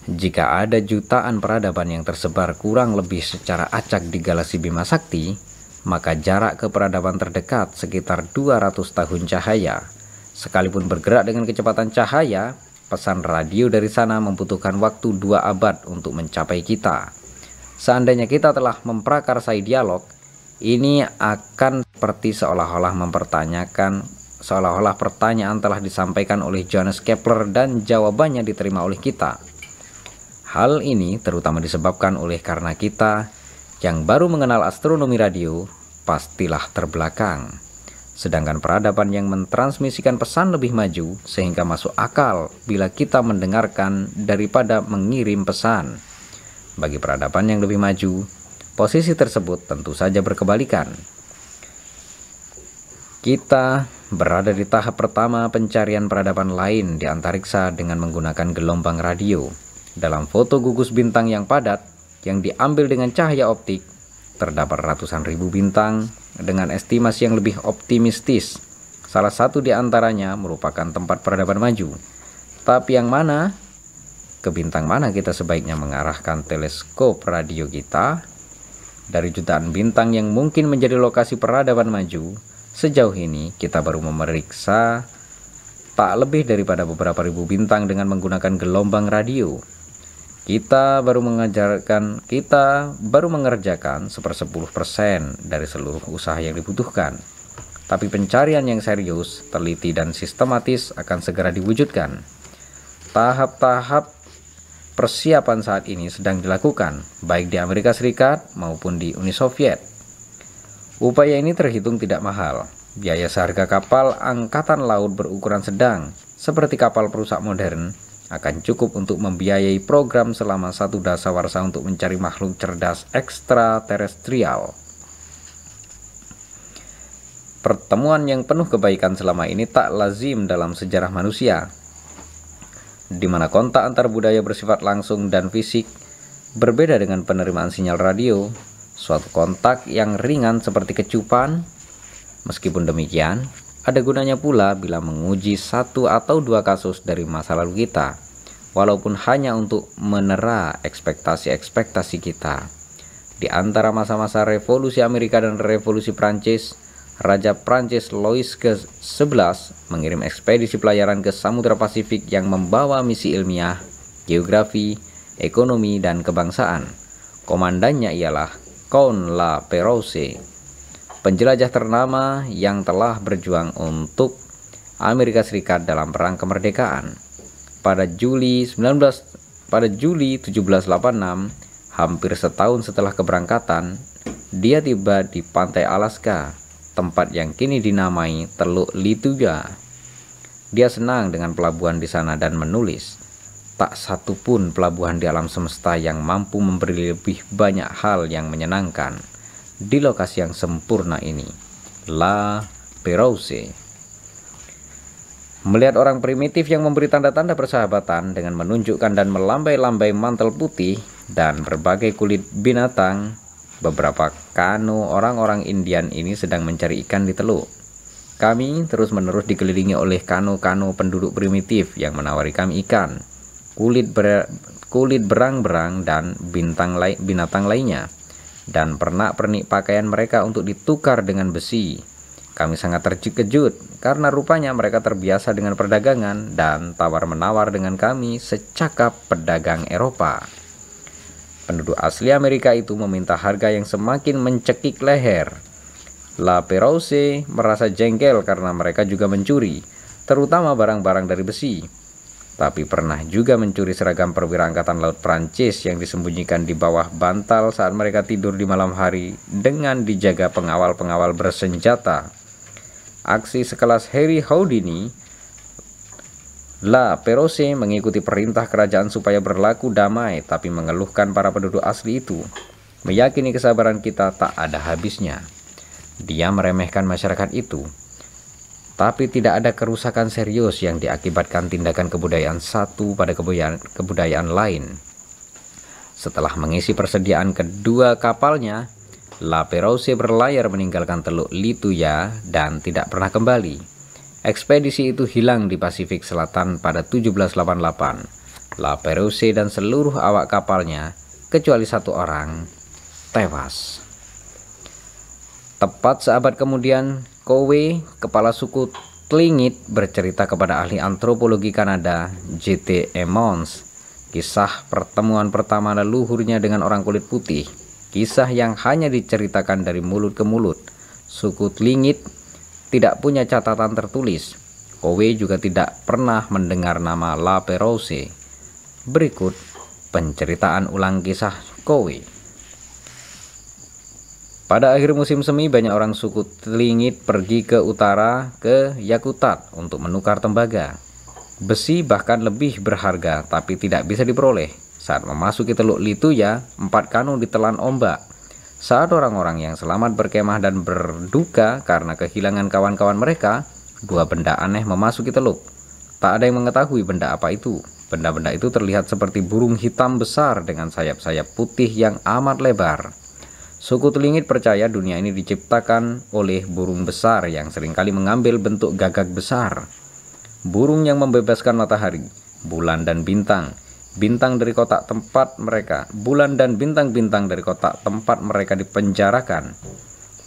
Jika ada jutaan peradaban yang tersebar kurang lebih secara acak di galaksi Bima Sakti, maka jarak ke peradaban terdekat sekitar 200 tahun cahaya. Sekalipun bergerak dengan kecepatan cahaya, Pesan radio dari sana membutuhkan waktu dua abad untuk mencapai kita. Seandainya kita telah memprakarsai dialog, ini akan seperti seolah-olah mempertanyakan seolah-olah pertanyaan telah disampaikan oleh Johannes Kepler dan jawabannya diterima oleh kita. Hal ini terutama disebabkan oleh karena kita yang baru mengenal astronomi radio pastilah terbelakang. Sedangkan peradaban yang mentransmisikan pesan lebih maju sehingga masuk akal bila kita mendengarkan daripada mengirim pesan. Bagi peradaban yang lebih maju, posisi tersebut tentu saja berkebalikan. Kita berada di tahap pertama pencarian peradaban lain di antariksa dengan menggunakan gelombang radio. Dalam foto gugus bintang yang padat yang diambil dengan cahaya optik, Terdapat ratusan ribu bintang dengan estimasi yang lebih optimistis. Salah satu di antaranya merupakan tempat peradaban maju. Tapi yang mana? Ke bintang mana kita sebaiknya mengarahkan teleskop radio kita? Dari jutaan bintang yang mungkin menjadi lokasi peradaban maju, sejauh ini kita baru memeriksa tak lebih daripada beberapa ribu bintang dengan menggunakan gelombang radio. Kita baru mengajarkan, kita baru mengerjakan sepersepuluh persen dari seluruh usaha yang dibutuhkan. Tapi pencarian yang serius, teliti dan sistematis akan segera diwujudkan. Tahap-tahap persiapan saat ini sedang dilakukan, baik di Amerika Serikat maupun di Uni Soviet. Upaya ini terhitung tidak mahal. Biaya seharga kapal angkatan laut berukuran sedang, seperti kapal perusak modern, akan cukup untuk membiayai program selama satu dasawarsa untuk mencari makhluk cerdas ekstraterestrial. Pertemuan yang penuh kebaikan selama ini tak lazim dalam sejarah manusia, di mana kontak antar budaya bersifat langsung dan fisik berbeda dengan penerimaan sinyal radio, suatu kontak yang ringan seperti kecupan. Meskipun demikian, ada gunanya pula bila menguji satu atau dua kasus dari masa lalu kita, walaupun hanya untuk menera ekspektasi-ekspektasi kita. Di antara masa-masa revolusi Amerika dan revolusi Prancis, Raja Prancis Louis ke-11 mengirim ekspedisi pelayaran ke Samudra Pasifik yang membawa misi ilmiah, geografi, ekonomi, dan kebangsaan. Komandannya ialah Count La Perouse penjelajah ternama yang telah berjuang untuk Amerika Serikat dalam Perang Kemerdekaan. Pada Juli 19 pada Juli 1786, hampir setahun setelah keberangkatan, dia tiba di pantai Alaska, tempat yang kini dinamai Teluk Lituga. Dia senang dengan pelabuhan di sana dan menulis, tak satu pun pelabuhan di alam semesta yang mampu memberi lebih banyak hal yang menyenangkan di lokasi yang sempurna ini. La Perouse. Melihat orang primitif yang memberi tanda-tanda persahabatan dengan menunjukkan dan melambai-lambai mantel putih dan berbagai kulit binatang, beberapa kano orang-orang Indian ini sedang mencari ikan di teluk. Kami terus-menerus dikelilingi oleh kano-kano penduduk primitif yang menawari kami ikan, kulit ber berang-berang dan bintang lai binatang lainnya dan pernak-pernik pakaian mereka untuk ditukar dengan besi. Kami sangat terkejut karena rupanya mereka terbiasa dengan perdagangan dan tawar-menawar dengan kami secakap pedagang Eropa. Penduduk asli Amerika itu meminta harga yang semakin mencekik leher. La Perouse merasa jengkel karena mereka juga mencuri, terutama barang-barang dari besi tapi pernah juga mencuri seragam perwira angkatan laut Prancis yang disembunyikan di bawah bantal saat mereka tidur di malam hari dengan dijaga pengawal-pengawal bersenjata. Aksi sekelas Harry Houdini La Perose mengikuti perintah kerajaan supaya berlaku damai tapi mengeluhkan para penduduk asli itu meyakini kesabaran kita tak ada habisnya. Dia meremehkan masyarakat itu tapi tidak ada kerusakan serius yang diakibatkan tindakan kebudayaan satu pada kebudayaan, kebudayaan lain. Setelah mengisi persediaan kedua kapalnya, La Perouse berlayar meninggalkan Teluk Lituya dan tidak pernah kembali. Ekspedisi itu hilang di Pasifik Selatan pada 1788. La Perouse dan seluruh awak kapalnya, kecuali satu orang, tewas. Tepat seabad kemudian, Kowe, kepala suku Tlingit, bercerita kepada ahli antropologi Kanada, J.T. Emmons, kisah pertemuan pertama leluhurnya dengan orang kulit putih, kisah yang hanya diceritakan dari mulut ke mulut. Suku Tlingit tidak punya catatan tertulis. Kowe juga tidak pernah mendengar nama La Perose. Berikut penceritaan ulang kisah Kowe. Pada akhir musim semi, banyak orang suku Tlingit pergi ke utara, ke Yakutat, untuk menukar tembaga. Besi bahkan lebih berharga, tapi tidak bisa diperoleh. Saat memasuki Teluk Lituya, empat kanu ditelan ombak. Saat orang-orang yang selamat berkemah dan berduka karena kehilangan kawan-kawan mereka, dua benda aneh memasuki teluk. Tak ada yang mengetahui benda apa itu. Benda-benda itu terlihat seperti burung hitam besar dengan sayap-sayap putih yang amat lebar. Suku Telingit percaya dunia ini diciptakan oleh burung besar yang seringkali mengambil bentuk gagak besar. Burung yang membebaskan matahari, bulan dan bintang, bintang dari kotak tempat mereka, bulan dan bintang-bintang dari kotak tempat mereka dipenjarakan.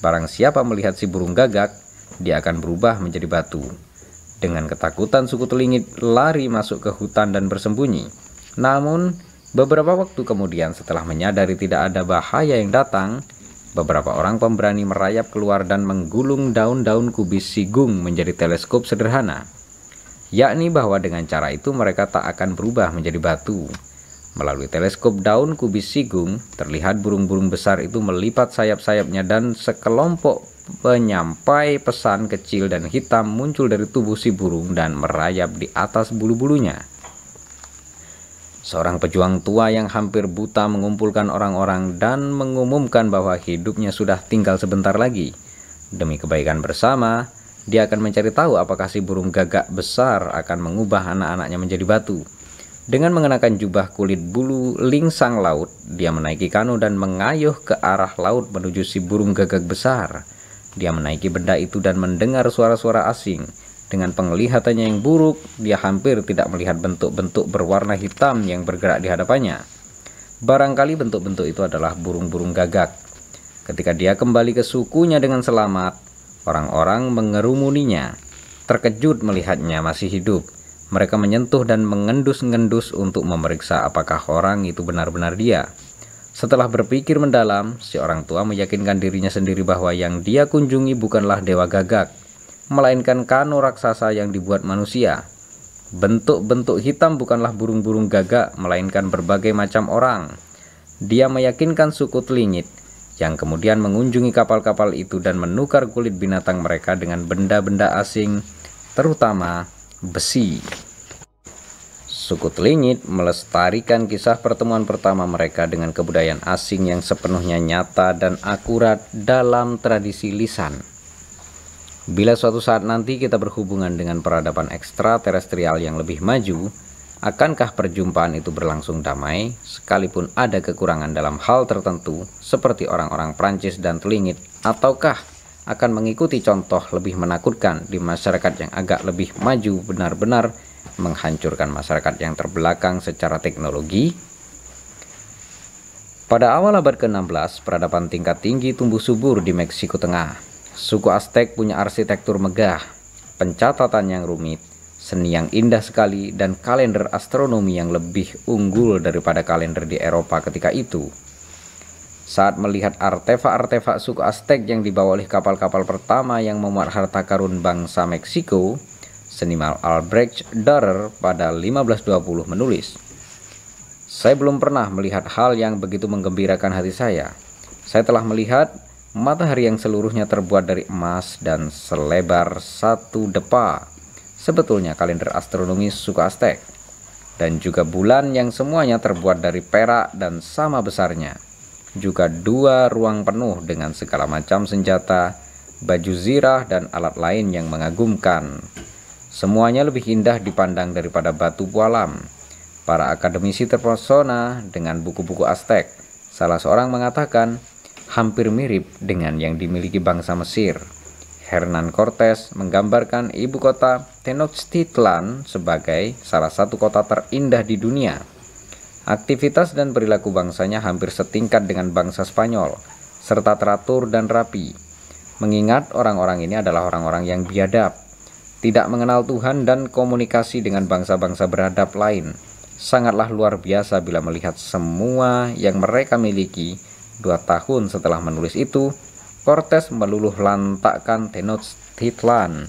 Barang siapa melihat si burung gagak, dia akan berubah menjadi batu. Dengan ketakutan suku Telingit lari masuk ke hutan dan bersembunyi. Namun, Beberapa waktu kemudian setelah menyadari tidak ada bahaya yang datang, beberapa orang pemberani merayap keluar dan menggulung daun-daun kubis sigung menjadi teleskop sederhana. Yakni bahwa dengan cara itu mereka tak akan berubah menjadi batu. Melalui teleskop daun kubis sigung, terlihat burung-burung besar itu melipat sayap-sayapnya dan sekelompok penyampai pesan kecil dan hitam muncul dari tubuh si burung dan merayap di atas bulu-bulunya. Seorang pejuang tua yang hampir buta mengumpulkan orang-orang dan mengumumkan bahwa hidupnya sudah tinggal sebentar lagi. Demi kebaikan bersama, dia akan mencari tahu apakah si burung gagak besar akan mengubah anak-anaknya menjadi batu. Dengan mengenakan jubah kulit bulu lingsang laut, dia menaiki kano dan mengayuh ke arah laut menuju si burung gagak besar. Dia menaiki benda itu dan mendengar suara-suara asing. Dengan penglihatannya yang buruk, dia hampir tidak melihat bentuk-bentuk berwarna hitam yang bergerak di hadapannya. Barangkali bentuk-bentuk itu adalah burung-burung gagak. Ketika dia kembali ke sukunya dengan selamat, orang-orang mengerumuninya. Terkejut melihatnya masih hidup. Mereka menyentuh dan mengendus-ngendus untuk memeriksa apakah orang itu benar-benar dia. Setelah berpikir mendalam, si orang tua meyakinkan dirinya sendiri bahwa yang dia kunjungi bukanlah dewa gagak, melainkan kano raksasa yang dibuat manusia. Bentuk-bentuk hitam bukanlah burung-burung gagak, melainkan berbagai macam orang. Dia meyakinkan suku telingit yang kemudian mengunjungi kapal-kapal itu dan menukar kulit binatang mereka dengan benda-benda asing, terutama besi. Suku telingit melestarikan kisah pertemuan pertama mereka dengan kebudayaan asing yang sepenuhnya nyata dan akurat dalam tradisi lisan. Bila suatu saat nanti kita berhubungan dengan peradaban ekstraterestrial yang lebih maju, akankah perjumpaan itu berlangsung damai sekalipun ada kekurangan dalam hal tertentu seperti orang-orang Prancis dan Telingit ataukah akan mengikuti contoh lebih menakutkan di masyarakat yang agak lebih maju benar-benar menghancurkan masyarakat yang terbelakang secara teknologi? Pada awal abad ke-16, peradaban tingkat tinggi tumbuh subur di Meksiko Tengah Suku Aztek punya arsitektur megah, pencatatan yang rumit, seni yang indah sekali, dan kalender astronomi yang lebih unggul daripada kalender di Eropa ketika itu. Saat melihat artefak-artefak suku Aztek yang dibawa oleh kapal-kapal pertama yang memuat harta karun bangsa Meksiko, seniman Albrecht Dürer pada 1520 menulis, Saya belum pernah melihat hal yang begitu menggembirakan hati saya. Saya telah melihat matahari yang seluruhnya terbuat dari emas dan selebar satu depa. Sebetulnya kalender astronomi suku Aztec Dan juga bulan yang semuanya terbuat dari perak dan sama besarnya. Juga dua ruang penuh dengan segala macam senjata, baju zirah dan alat lain yang mengagumkan. Semuanya lebih indah dipandang daripada batu pualam. Para akademisi terpesona dengan buku-buku Aztec. Salah seorang mengatakan, hampir mirip dengan yang dimiliki bangsa Mesir. Hernan Cortes menggambarkan ibu kota Tenochtitlan sebagai salah satu kota terindah di dunia. Aktivitas dan perilaku bangsanya hampir setingkat dengan bangsa Spanyol, serta teratur dan rapi. Mengingat orang-orang ini adalah orang-orang yang biadab, tidak mengenal Tuhan dan komunikasi dengan bangsa-bangsa beradab lain. Sangatlah luar biasa bila melihat semua yang mereka miliki Dua tahun setelah menulis itu, Cortes meluluh lantakkan Tenochtitlan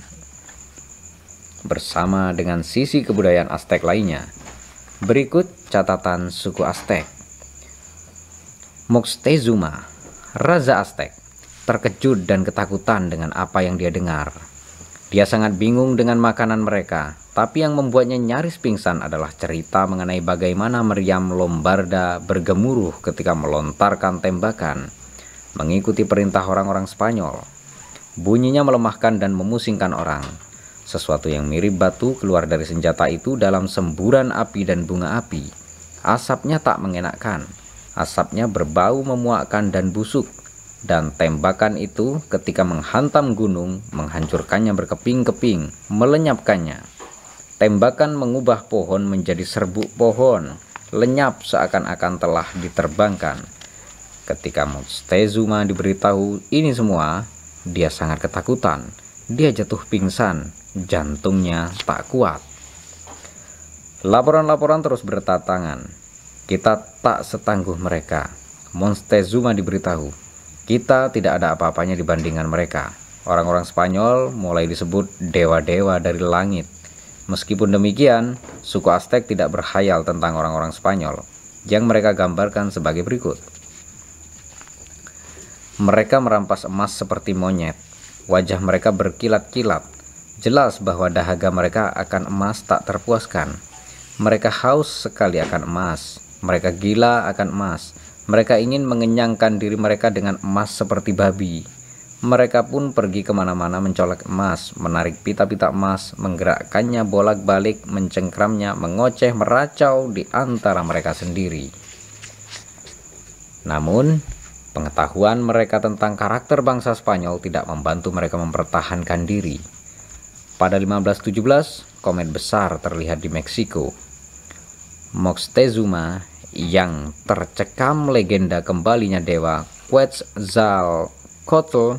bersama dengan sisi kebudayaan Aztek lainnya. Berikut catatan suku Aztek. Moctezuma, Raja Aztek, terkejut dan ketakutan dengan apa yang dia dengar. Dia sangat bingung dengan makanan mereka, tapi yang membuatnya nyaris pingsan adalah cerita mengenai bagaimana Meriam Lombarda bergemuruh ketika melontarkan tembakan, mengikuti perintah orang-orang Spanyol. Bunyinya melemahkan dan memusingkan orang. Sesuatu yang mirip batu keluar dari senjata itu dalam semburan api dan bunga api. Asapnya tak mengenakkan. Asapnya berbau memuakkan dan busuk. Dan tembakan itu ketika menghantam gunung, menghancurkannya berkeping-keping, melenyapkannya. Tembakan mengubah pohon menjadi serbuk pohon, lenyap seakan-akan telah diterbangkan. Ketika Mutstezuma diberitahu ini semua, dia sangat ketakutan. Dia jatuh pingsan, jantungnya tak kuat. Laporan-laporan terus bertatangan. Kita tak setangguh mereka. Montezuma diberitahu, kita tidak ada apa-apanya dibandingkan mereka. Orang-orang Spanyol mulai disebut dewa-dewa dari langit. Meskipun demikian, suku Aztek tidak berhayal tentang orang-orang Spanyol, yang mereka gambarkan sebagai berikut. Mereka merampas emas seperti monyet, wajah mereka berkilat-kilat, jelas bahwa dahaga mereka akan emas tak terpuaskan. Mereka haus sekali akan emas, mereka gila akan emas, mereka ingin mengenyangkan diri mereka dengan emas seperti babi. Mereka pun pergi kemana-mana mencolek emas, menarik pita-pita emas, menggerakkannya bolak-balik, mencengkramnya, mengoceh, meracau di antara mereka sendiri. Namun, pengetahuan mereka tentang karakter bangsa Spanyol tidak membantu mereka mempertahankan diri. Pada 1517, komet besar terlihat di Meksiko. Moctezuma yang tercekam legenda kembalinya dewa Quetzalcoatl Koto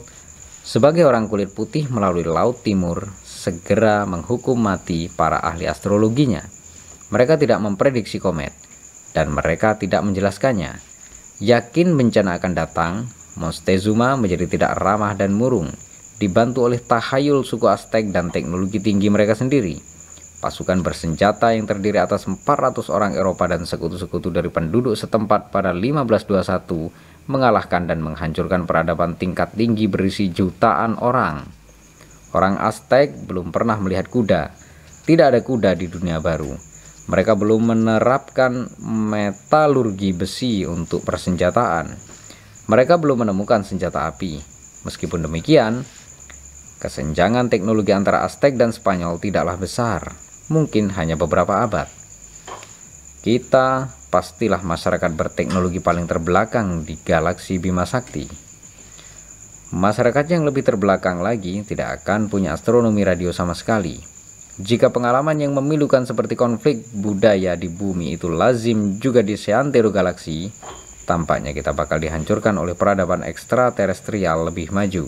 sebagai orang kulit putih melalui Laut Timur segera menghukum mati para ahli astrologinya. Mereka tidak memprediksi komet dan mereka tidak menjelaskannya. Yakin bencana akan datang, Montezuma menjadi tidak ramah dan murung, dibantu oleh tahayul suku Aztec dan teknologi tinggi mereka sendiri pasukan bersenjata yang terdiri atas 400 orang Eropa dan sekutu-sekutu dari penduduk setempat pada 1521 mengalahkan dan menghancurkan peradaban tingkat tinggi berisi jutaan orang. Orang Aztec belum pernah melihat kuda. Tidak ada kuda di dunia baru. Mereka belum menerapkan metalurgi besi untuk persenjataan. Mereka belum menemukan senjata api. Meskipun demikian, kesenjangan teknologi antara Aztec dan Spanyol tidaklah besar, mungkin hanya beberapa abad. Kita pastilah masyarakat berteknologi paling terbelakang di galaksi Bima Sakti. Masyarakat yang lebih terbelakang lagi tidak akan punya astronomi radio sama sekali. Jika pengalaman yang memilukan seperti konflik budaya di bumi itu lazim juga di seantero galaksi, tampaknya kita bakal dihancurkan oleh peradaban ekstraterestrial lebih maju.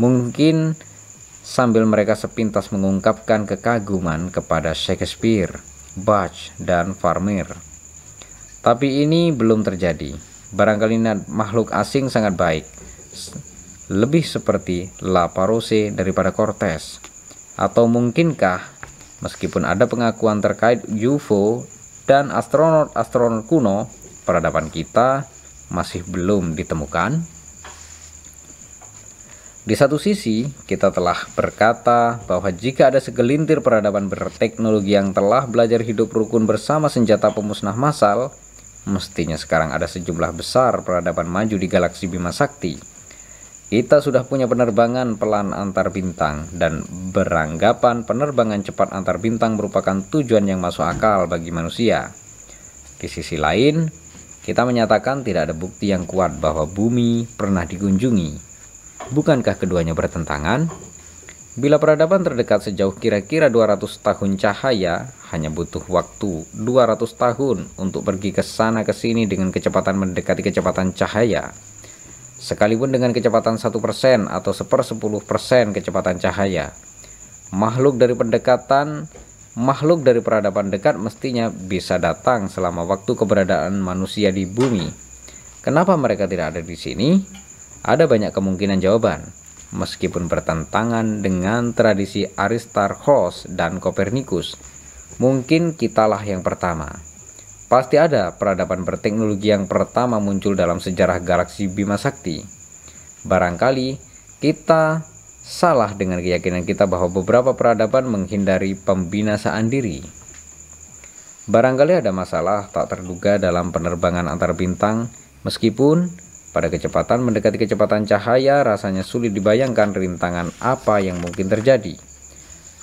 Mungkin sambil mereka sepintas mengungkapkan kekaguman kepada Shakespeare, Bach, dan Vermeer. Tapi ini belum terjadi. Barangkali makhluk asing sangat baik. Lebih seperti La Parose daripada Cortez. Atau mungkinkah meskipun ada pengakuan terkait UFO dan astronot-astronot kuno, peradaban kita masih belum ditemukan? Di satu sisi, kita telah berkata bahwa jika ada segelintir peradaban berteknologi yang telah belajar hidup rukun bersama senjata pemusnah massal, Mestinya sekarang ada sejumlah besar peradaban maju di galaksi Bima Sakti. Kita sudah punya penerbangan pelan antar bintang dan beranggapan penerbangan cepat antar bintang merupakan tujuan yang masuk akal bagi manusia. Di sisi lain, kita menyatakan tidak ada bukti yang kuat bahwa bumi pernah dikunjungi. Bukankah keduanya bertentangan? Bila peradaban terdekat sejauh kira-kira 200 tahun cahaya, hanya butuh waktu 200 tahun untuk pergi ke sana ke sini dengan kecepatan mendekati kecepatan cahaya. Sekalipun dengan kecepatan 1% atau 1/10% kecepatan cahaya. Makhluk dari pendekatan makhluk dari peradaban dekat mestinya bisa datang selama waktu keberadaan manusia di bumi. Kenapa mereka tidak ada di sini? Ada banyak kemungkinan jawaban meskipun bertentangan dengan tradisi Aristarchos dan Kopernikus. Mungkin kitalah yang pertama. Pasti ada peradaban berteknologi yang pertama muncul dalam sejarah galaksi Bima Sakti. Barangkali kita salah dengan keyakinan kita bahwa beberapa peradaban menghindari pembinasaan diri. Barangkali ada masalah tak terduga dalam penerbangan antar bintang, meskipun pada kecepatan mendekati kecepatan cahaya, rasanya sulit dibayangkan rintangan apa yang mungkin terjadi.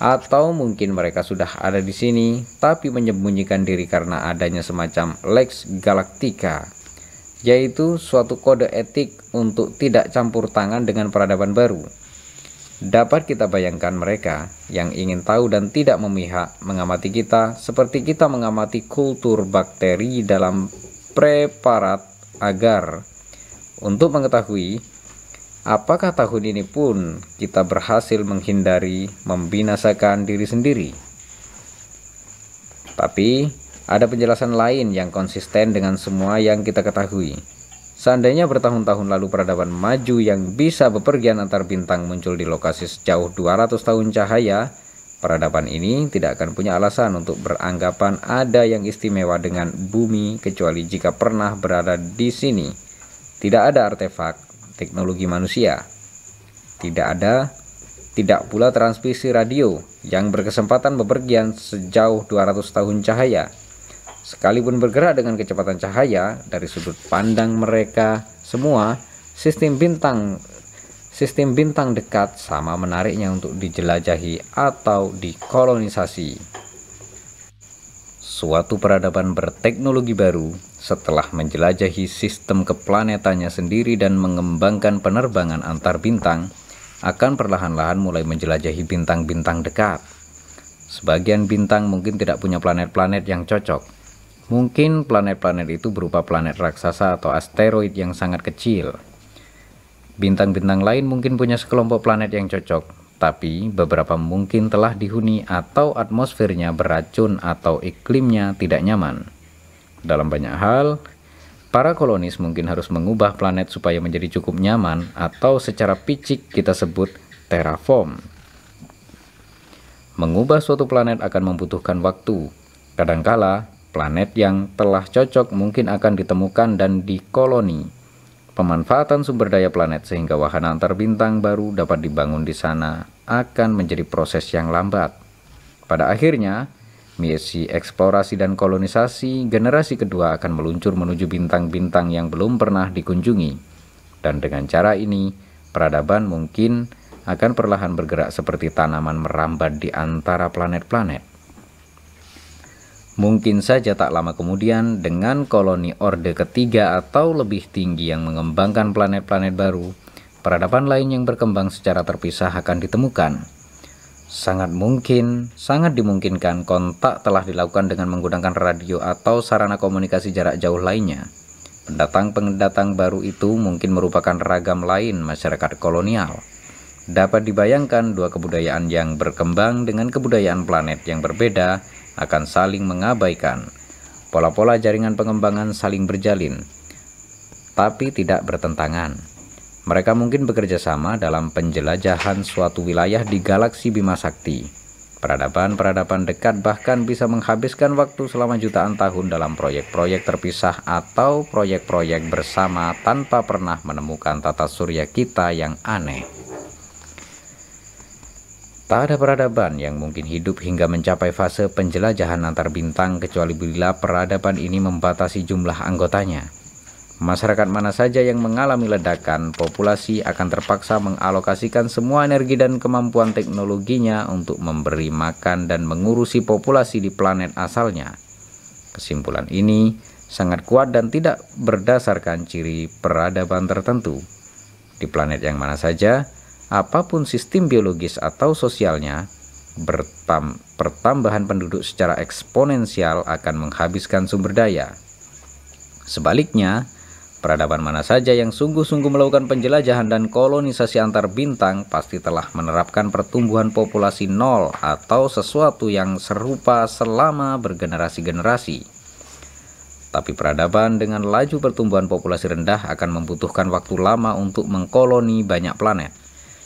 Atau mungkin mereka sudah ada di sini, tapi menyembunyikan diri karena adanya semacam Lex Galactica, yaitu suatu kode etik untuk tidak campur tangan dengan peradaban baru. Dapat kita bayangkan mereka yang ingin tahu dan tidak memihak mengamati kita seperti kita mengamati kultur bakteri dalam preparat agar untuk mengetahui apakah tahun ini pun kita berhasil menghindari membinasakan diri sendiri. Tapi ada penjelasan lain yang konsisten dengan semua yang kita ketahui. Seandainya bertahun-tahun lalu peradaban maju yang bisa bepergian antar bintang muncul di lokasi sejauh 200 tahun cahaya, peradaban ini tidak akan punya alasan untuk beranggapan ada yang istimewa dengan bumi kecuali jika pernah berada di sini tidak ada artefak teknologi manusia. Tidak ada tidak pula transmisi radio yang berkesempatan bepergian sejauh 200 tahun cahaya. Sekalipun bergerak dengan kecepatan cahaya dari sudut pandang mereka semua, sistem bintang sistem bintang dekat sama menariknya untuk dijelajahi atau dikolonisasi. Suatu peradaban berteknologi baru setelah menjelajahi sistem keplanetannya sendiri dan mengembangkan penerbangan antar bintang, akan perlahan-lahan mulai menjelajahi bintang-bintang dekat. Sebagian bintang mungkin tidak punya planet-planet yang cocok. Mungkin planet-planet itu berupa planet raksasa atau asteroid yang sangat kecil. Bintang-bintang lain mungkin punya sekelompok planet yang cocok, tapi beberapa mungkin telah dihuni atau atmosfernya beracun atau iklimnya tidak nyaman dalam banyak hal, para kolonis mungkin harus mengubah planet supaya menjadi cukup nyaman atau secara picik kita sebut terraform. Mengubah suatu planet akan membutuhkan waktu. Kadangkala, planet yang telah cocok mungkin akan ditemukan dan dikoloni. Pemanfaatan sumber daya planet sehingga wahana antar bintang baru dapat dibangun di sana akan menjadi proses yang lambat. Pada akhirnya, Misi eksplorasi dan kolonisasi generasi kedua akan meluncur menuju bintang-bintang yang belum pernah dikunjungi. Dan dengan cara ini, peradaban mungkin akan perlahan bergerak seperti tanaman merambat di antara planet-planet. Mungkin saja tak lama kemudian dengan koloni orde ketiga atau lebih tinggi yang mengembangkan planet-planet baru, peradaban lain yang berkembang secara terpisah akan ditemukan. Sangat mungkin, sangat dimungkinkan kontak telah dilakukan dengan menggunakan radio atau sarana komunikasi jarak jauh lainnya. Pendatang-pendatang baru itu mungkin merupakan ragam lain masyarakat kolonial. Dapat dibayangkan dua kebudayaan yang berkembang dengan kebudayaan planet yang berbeda akan saling mengabaikan. Pola-pola jaringan pengembangan saling berjalin, tapi tidak bertentangan. Mereka mungkin bekerja sama dalam penjelajahan suatu wilayah di galaksi Bima Sakti. Peradaban-peradaban dekat bahkan bisa menghabiskan waktu selama jutaan tahun dalam proyek-proyek terpisah atau proyek-proyek bersama tanpa pernah menemukan tata surya kita yang aneh. Tak ada peradaban yang mungkin hidup hingga mencapai fase penjelajahan antar bintang kecuali bila peradaban ini membatasi jumlah anggotanya. Masyarakat mana saja yang mengalami ledakan, populasi akan terpaksa mengalokasikan semua energi dan kemampuan teknologinya untuk memberi makan dan mengurusi populasi di planet asalnya. Kesimpulan ini sangat kuat dan tidak berdasarkan ciri peradaban tertentu. Di planet yang mana saja, apapun sistem biologis atau sosialnya, bertam, pertambahan penduduk secara eksponensial akan menghabiskan sumber daya. Sebaliknya, Peradaban mana saja yang sungguh-sungguh melakukan penjelajahan dan kolonisasi antar bintang pasti telah menerapkan pertumbuhan populasi nol atau sesuatu yang serupa selama bergenerasi-generasi. Tapi peradaban dengan laju pertumbuhan populasi rendah akan membutuhkan waktu lama untuk mengkoloni banyak planet.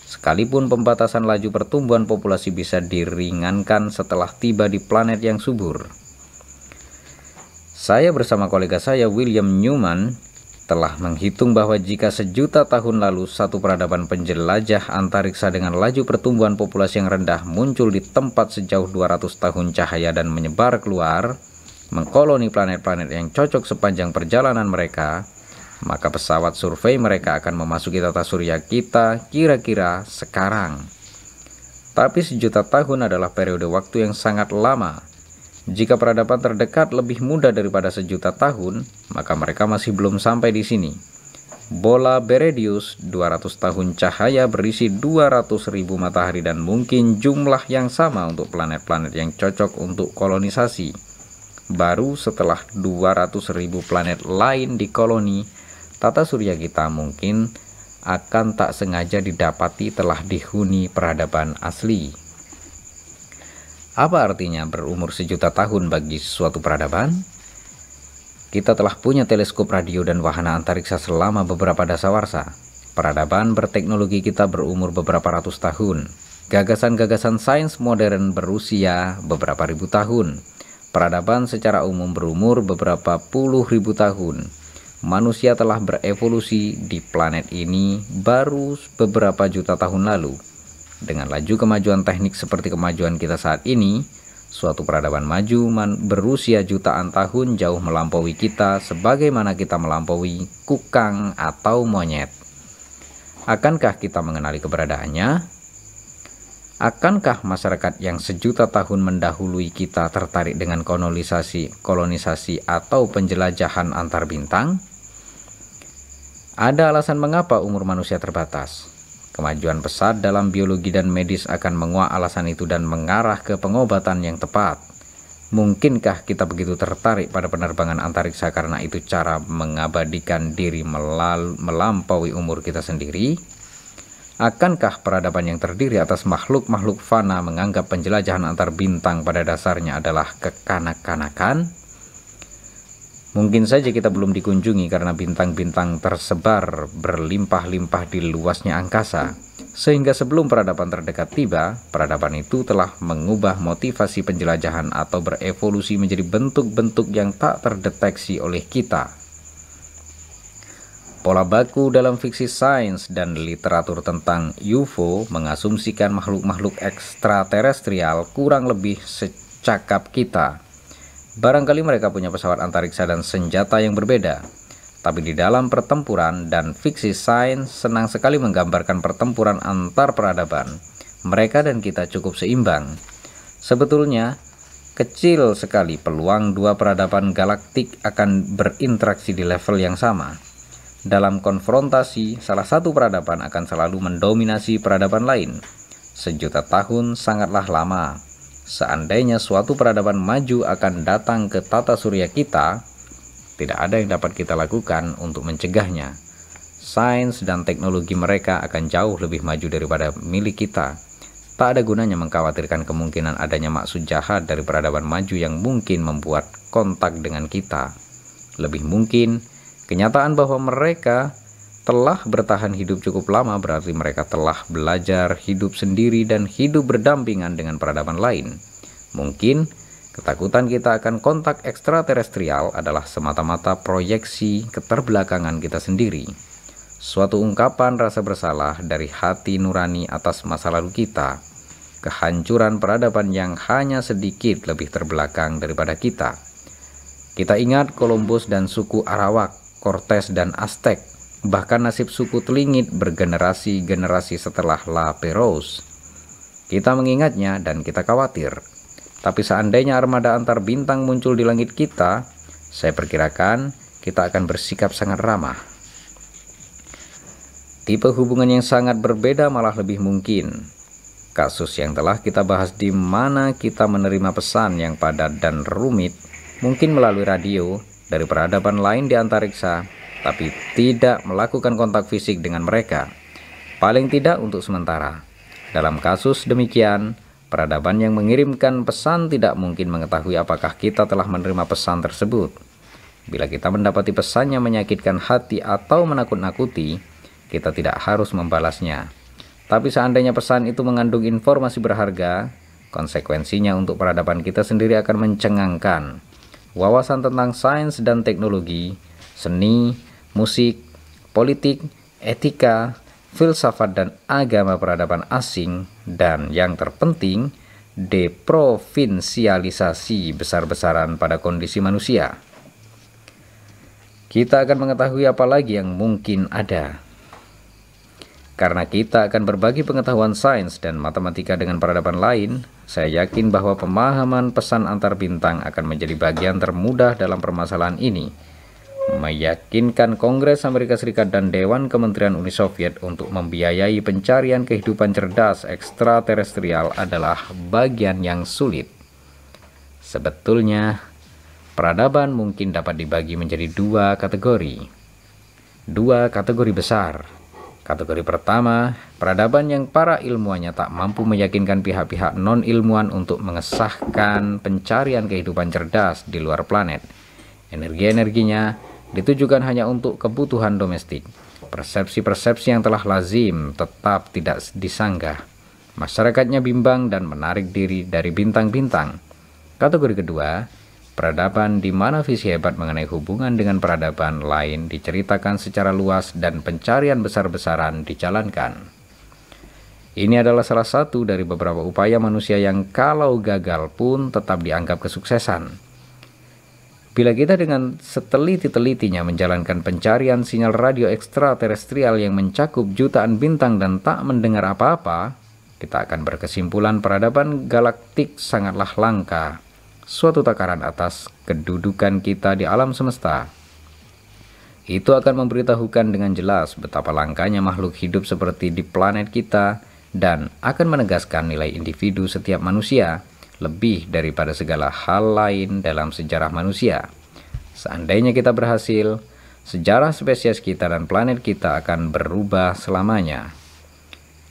Sekalipun pembatasan laju pertumbuhan populasi bisa diringankan setelah tiba di planet yang subur. Saya bersama kolega saya William Newman telah menghitung bahwa jika sejuta tahun lalu satu peradaban penjelajah antariksa dengan laju pertumbuhan populasi yang rendah muncul di tempat sejauh 200 tahun cahaya dan menyebar keluar, mengkoloni planet-planet yang cocok sepanjang perjalanan mereka, maka pesawat survei mereka akan memasuki tata surya kita kira-kira sekarang. Tapi sejuta tahun adalah periode waktu yang sangat lama jika peradaban terdekat lebih muda daripada sejuta tahun, maka mereka masih belum sampai di sini. Bola Beredius 200 tahun cahaya berisi 200 matahari dan mungkin jumlah yang sama untuk planet-planet yang cocok untuk kolonisasi. Baru setelah 200 planet lain dikoloni, tata surya kita mungkin akan tak sengaja didapati telah dihuni peradaban asli. Apa artinya berumur sejuta tahun bagi suatu peradaban? Kita telah punya teleskop radio dan wahana antariksa selama beberapa dasawarsa. Peradaban berteknologi kita berumur beberapa ratus tahun. Gagasan-gagasan sains modern berusia beberapa ribu tahun. Peradaban secara umum berumur beberapa puluh ribu tahun. Manusia telah berevolusi di planet ini baru beberapa juta tahun lalu dengan laju kemajuan teknik seperti kemajuan kita saat ini, suatu peradaban maju berusia jutaan tahun jauh melampaui kita sebagaimana kita melampaui kukang atau monyet. Akankah kita mengenali keberadaannya? Akankah masyarakat yang sejuta tahun mendahului kita tertarik dengan kolonisasi, kolonisasi atau penjelajahan antar bintang? Ada alasan mengapa umur manusia terbatas. Kemajuan pesat dalam biologi dan medis akan menguak alasan itu dan mengarah ke pengobatan yang tepat. Mungkinkah kita begitu tertarik pada penerbangan antariksa karena itu cara mengabadikan diri melampaui umur kita sendiri? Akankah peradaban yang terdiri atas makhluk-makhluk fana menganggap penjelajahan antar bintang pada dasarnya adalah kekanak-kanakan? Mungkin saja kita belum dikunjungi karena bintang-bintang tersebar berlimpah-limpah di luasnya angkasa. Sehingga sebelum peradaban terdekat tiba, peradaban itu telah mengubah motivasi penjelajahan atau berevolusi menjadi bentuk-bentuk yang tak terdeteksi oleh kita. Pola baku dalam fiksi sains dan literatur tentang UFO mengasumsikan makhluk-makhluk ekstraterestrial kurang lebih secakap kita, Barangkali mereka punya pesawat antariksa dan senjata yang berbeda. Tapi di dalam pertempuran dan fiksi sains senang sekali menggambarkan pertempuran antar peradaban. Mereka dan kita cukup seimbang. Sebetulnya, kecil sekali peluang dua peradaban galaktik akan berinteraksi di level yang sama. Dalam konfrontasi, salah satu peradaban akan selalu mendominasi peradaban lain. Sejuta tahun sangatlah lama. Seandainya suatu peradaban maju akan datang ke tata surya kita, tidak ada yang dapat kita lakukan untuk mencegahnya. Sains dan teknologi mereka akan jauh lebih maju daripada milik kita. Tak ada gunanya mengkhawatirkan kemungkinan adanya maksud jahat dari peradaban maju yang mungkin membuat kontak dengan kita. Lebih mungkin, kenyataan bahwa mereka telah bertahan hidup cukup lama berarti mereka telah belajar hidup sendiri dan hidup berdampingan dengan peradaban lain. Mungkin ketakutan kita akan kontak ekstraterestrial adalah semata-mata proyeksi keterbelakangan kita sendiri. Suatu ungkapan rasa bersalah dari hati nurani atas masa lalu kita. Kehancuran peradaban yang hanya sedikit lebih terbelakang daripada kita. Kita ingat Columbus dan suku Arawak, Cortes dan Aztec bahkan nasib suku telingit bergenerasi-generasi setelah La Perouse. Kita mengingatnya dan kita khawatir. Tapi seandainya armada antar bintang muncul di langit kita, saya perkirakan kita akan bersikap sangat ramah. Tipe hubungan yang sangat berbeda malah lebih mungkin. Kasus yang telah kita bahas di mana kita menerima pesan yang padat dan rumit, mungkin melalui radio dari peradaban lain di antariksa tapi tidak melakukan kontak fisik dengan mereka, paling tidak untuk sementara. Dalam kasus demikian, peradaban yang mengirimkan pesan tidak mungkin mengetahui apakah kita telah menerima pesan tersebut. Bila kita mendapati pesannya menyakitkan hati atau menakut-nakuti, kita tidak harus membalasnya. Tapi seandainya pesan itu mengandung informasi berharga, konsekuensinya untuk peradaban kita sendiri akan mencengangkan. Wawasan tentang sains dan teknologi, seni, musik, politik, etika, filsafat dan agama peradaban asing, dan yang terpenting, deprovinsialisasi besar-besaran pada kondisi manusia. Kita akan mengetahui apa lagi yang mungkin ada. Karena kita akan berbagi pengetahuan sains dan matematika dengan peradaban lain, saya yakin bahwa pemahaman pesan antar bintang akan menjadi bagian termudah dalam permasalahan ini meyakinkan Kongres Amerika Serikat dan Dewan Kementerian Uni Soviet untuk membiayai pencarian kehidupan cerdas ekstraterestrial adalah bagian yang sulit. Sebetulnya, peradaban mungkin dapat dibagi menjadi dua kategori. Dua kategori besar. Kategori pertama, peradaban yang para ilmuannya tak mampu meyakinkan pihak-pihak non-ilmuwan untuk mengesahkan pencarian kehidupan cerdas di luar planet. Energi-energinya ditujukan hanya untuk kebutuhan domestik. Persepsi-persepsi yang telah lazim tetap tidak disanggah. Masyarakatnya bimbang dan menarik diri dari bintang-bintang. Kategori kedua, peradaban di mana visi hebat mengenai hubungan dengan peradaban lain diceritakan secara luas dan pencarian besar-besaran dijalankan. Ini adalah salah satu dari beberapa upaya manusia yang kalau gagal pun tetap dianggap kesuksesan Bila kita dengan seteliti-telitinya menjalankan pencarian sinyal radio ekstraterestrial yang mencakup jutaan bintang dan tak mendengar apa-apa, kita akan berkesimpulan peradaban galaktik sangatlah langka, suatu takaran atas kedudukan kita di alam semesta. Itu akan memberitahukan dengan jelas betapa langkanya makhluk hidup seperti di planet kita dan akan menegaskan nilai individu setiap manusia lebih daripada segala hal lain dalam sejarah manusia. Seandainya kita berhasil, sejarah spesies kita dan planet kita akan berubah selamanya.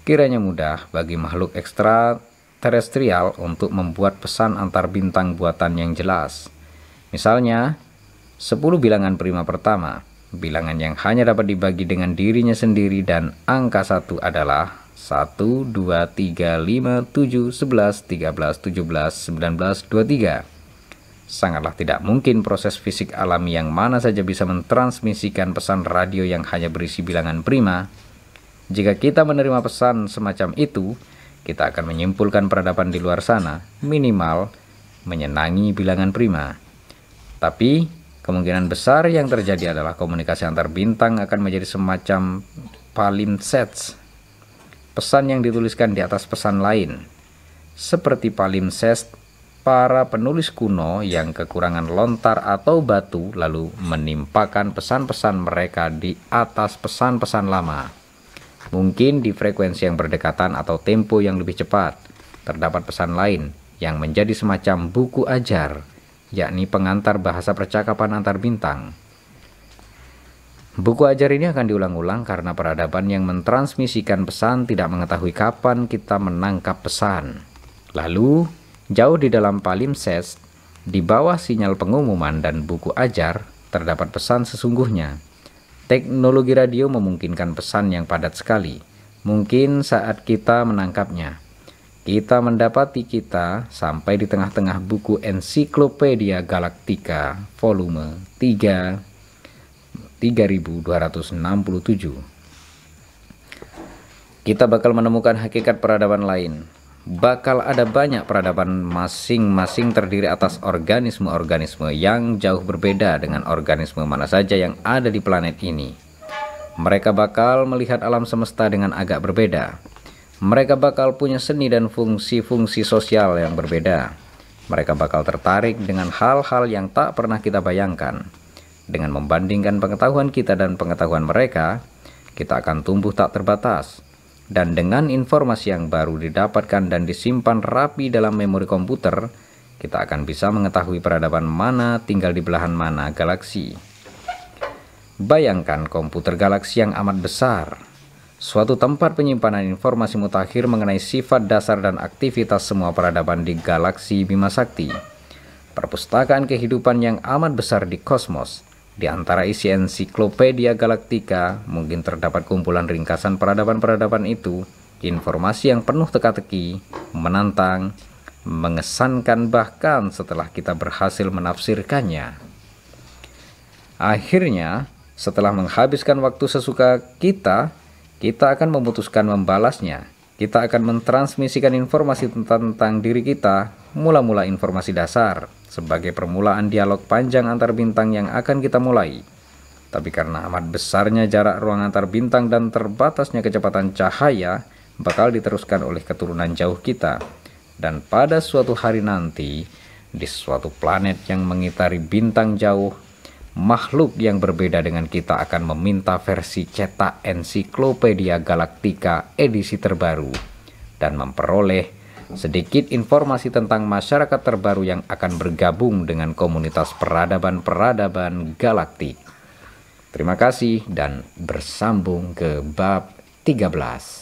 Kiranya mudah bagi makhluk ekstra terestrial untuk membuat pesan antar bintang buatan yang jelas. Misalnya, 10 bilangan prima pertama, bilangan yang hanya dapat dibagi dengan dirinya sendiri dan angka satu adalah 1, 2, 3, 5, 7, 11, 13, 17, 19, 23. Sangatlah tidak mungkin proses fisik alami yang mana saja bisa mentransmisikan pesan radio yang hanya berisi bilangan prima. Jika kita menerima pesan semacam itu, kita akan menyimpulkan peradaban di luar sana, minimal menyenangi bilangan prima. Tapi, kemungkinan besar yang terjadi adalah komunikasi antar bintang akan menjadi semacam palimpsest pesan yang dituliskan di atas pesan lain. Seperti palimpsest, para penulis kuno yang kekurangan lontar atau batu lalu menimpakan pesan-pesan mereka di atas pesan-pesan lama. Mungkin di frekuensi yang berdekatan atau tempo yang lebih cepat, terdapat pesan lain yang menjadi semacam buku ajar, yakni pengantar bahasa percakapan antar bintang. Buku ajar ini akan diulang-ulang karena peradaban yang mentransmisikan pesan tidak mengetahui kapan kita menangkap pesan. Lalu, jauh di dalam palimpsest, di bawah sinyal pengumuman dan buku ajar, terdapat pesan sesungguhnya. Teknologi radio memungkinkan pesan yang padat sekali. Mungkin saat kita menangkapnya, kita mendapati kita sampai di tengah-tengah buku Ensiklopedia Galactica volume 3 3267. Kita bakal menemukan hakikat peradaban lain. Bakal ada banyak peradaban masing-masing terdiri atas organisme-organisme yang jauh berbeda dengan organisme mana saja yang ada di planet ini. Mereka bakal melihat alam semesta dengan agak berbeda. Mereka bakal punya seni dan fungsi-fungsi sosial yang berbeda. Mereka bakal tertarik dengan hal-hal yang tak pernah kita bayangkan dengan membandingkan pengetahuan kita dan pengetahuan mereka, kita akan tumbuh tak terbatas. Dan dengan informasi yang baru didapatkan dan disimpan rapi dalam memori komputer, kita akan bisa mengetahui peradaban mana tinggal di belahan mana galaksi. Bayangkan komputer galaksi yang amat besar, suatu tempat penyimpanan informasi mutakhir mengenai sifat dasar dan aktivitas semua peradaban di galaksi Bima Sakti. Perpustakaan kehidupan yang amat besar di kosmos di antara isi ensiklopedia galaktika mungkin terdapat kumpulan ringkasan peradaban-peradaban itu, informasi yang penuh teka-teki, menantang, mengesankan bahkan setelah kita berhasil menafsirkannya. Akhirnya, setelah menghabiskan waktu sesuka kita, kita akan memutuskan membalasnya. Kita akan mentransmisikan informasi tentang, tentang diri kita, mula-mula informasi dasar, sebagai permulaan dialog panjang antar bintang yang akan kita mulai. Tapi karena amat besarnya jarak ruang antar bintang dan terbatasnya kecepatan cahaya, bakal diteruskan oleh keturunan jauh kita. Dan pada suatu hari nanti, di suatu planet yang mengitari bintang jauh, makhluk yang berbeda dengan kita akan meminta versi cetak ensiklopedia galaktika edisi terbaru dan memperoleh Sedikit informasi tentang masyarakat terbaru yang akan bergabung dengan komunitas peradaban-peradaban galaktik. Terima kasih dan bersambung ke bab 13.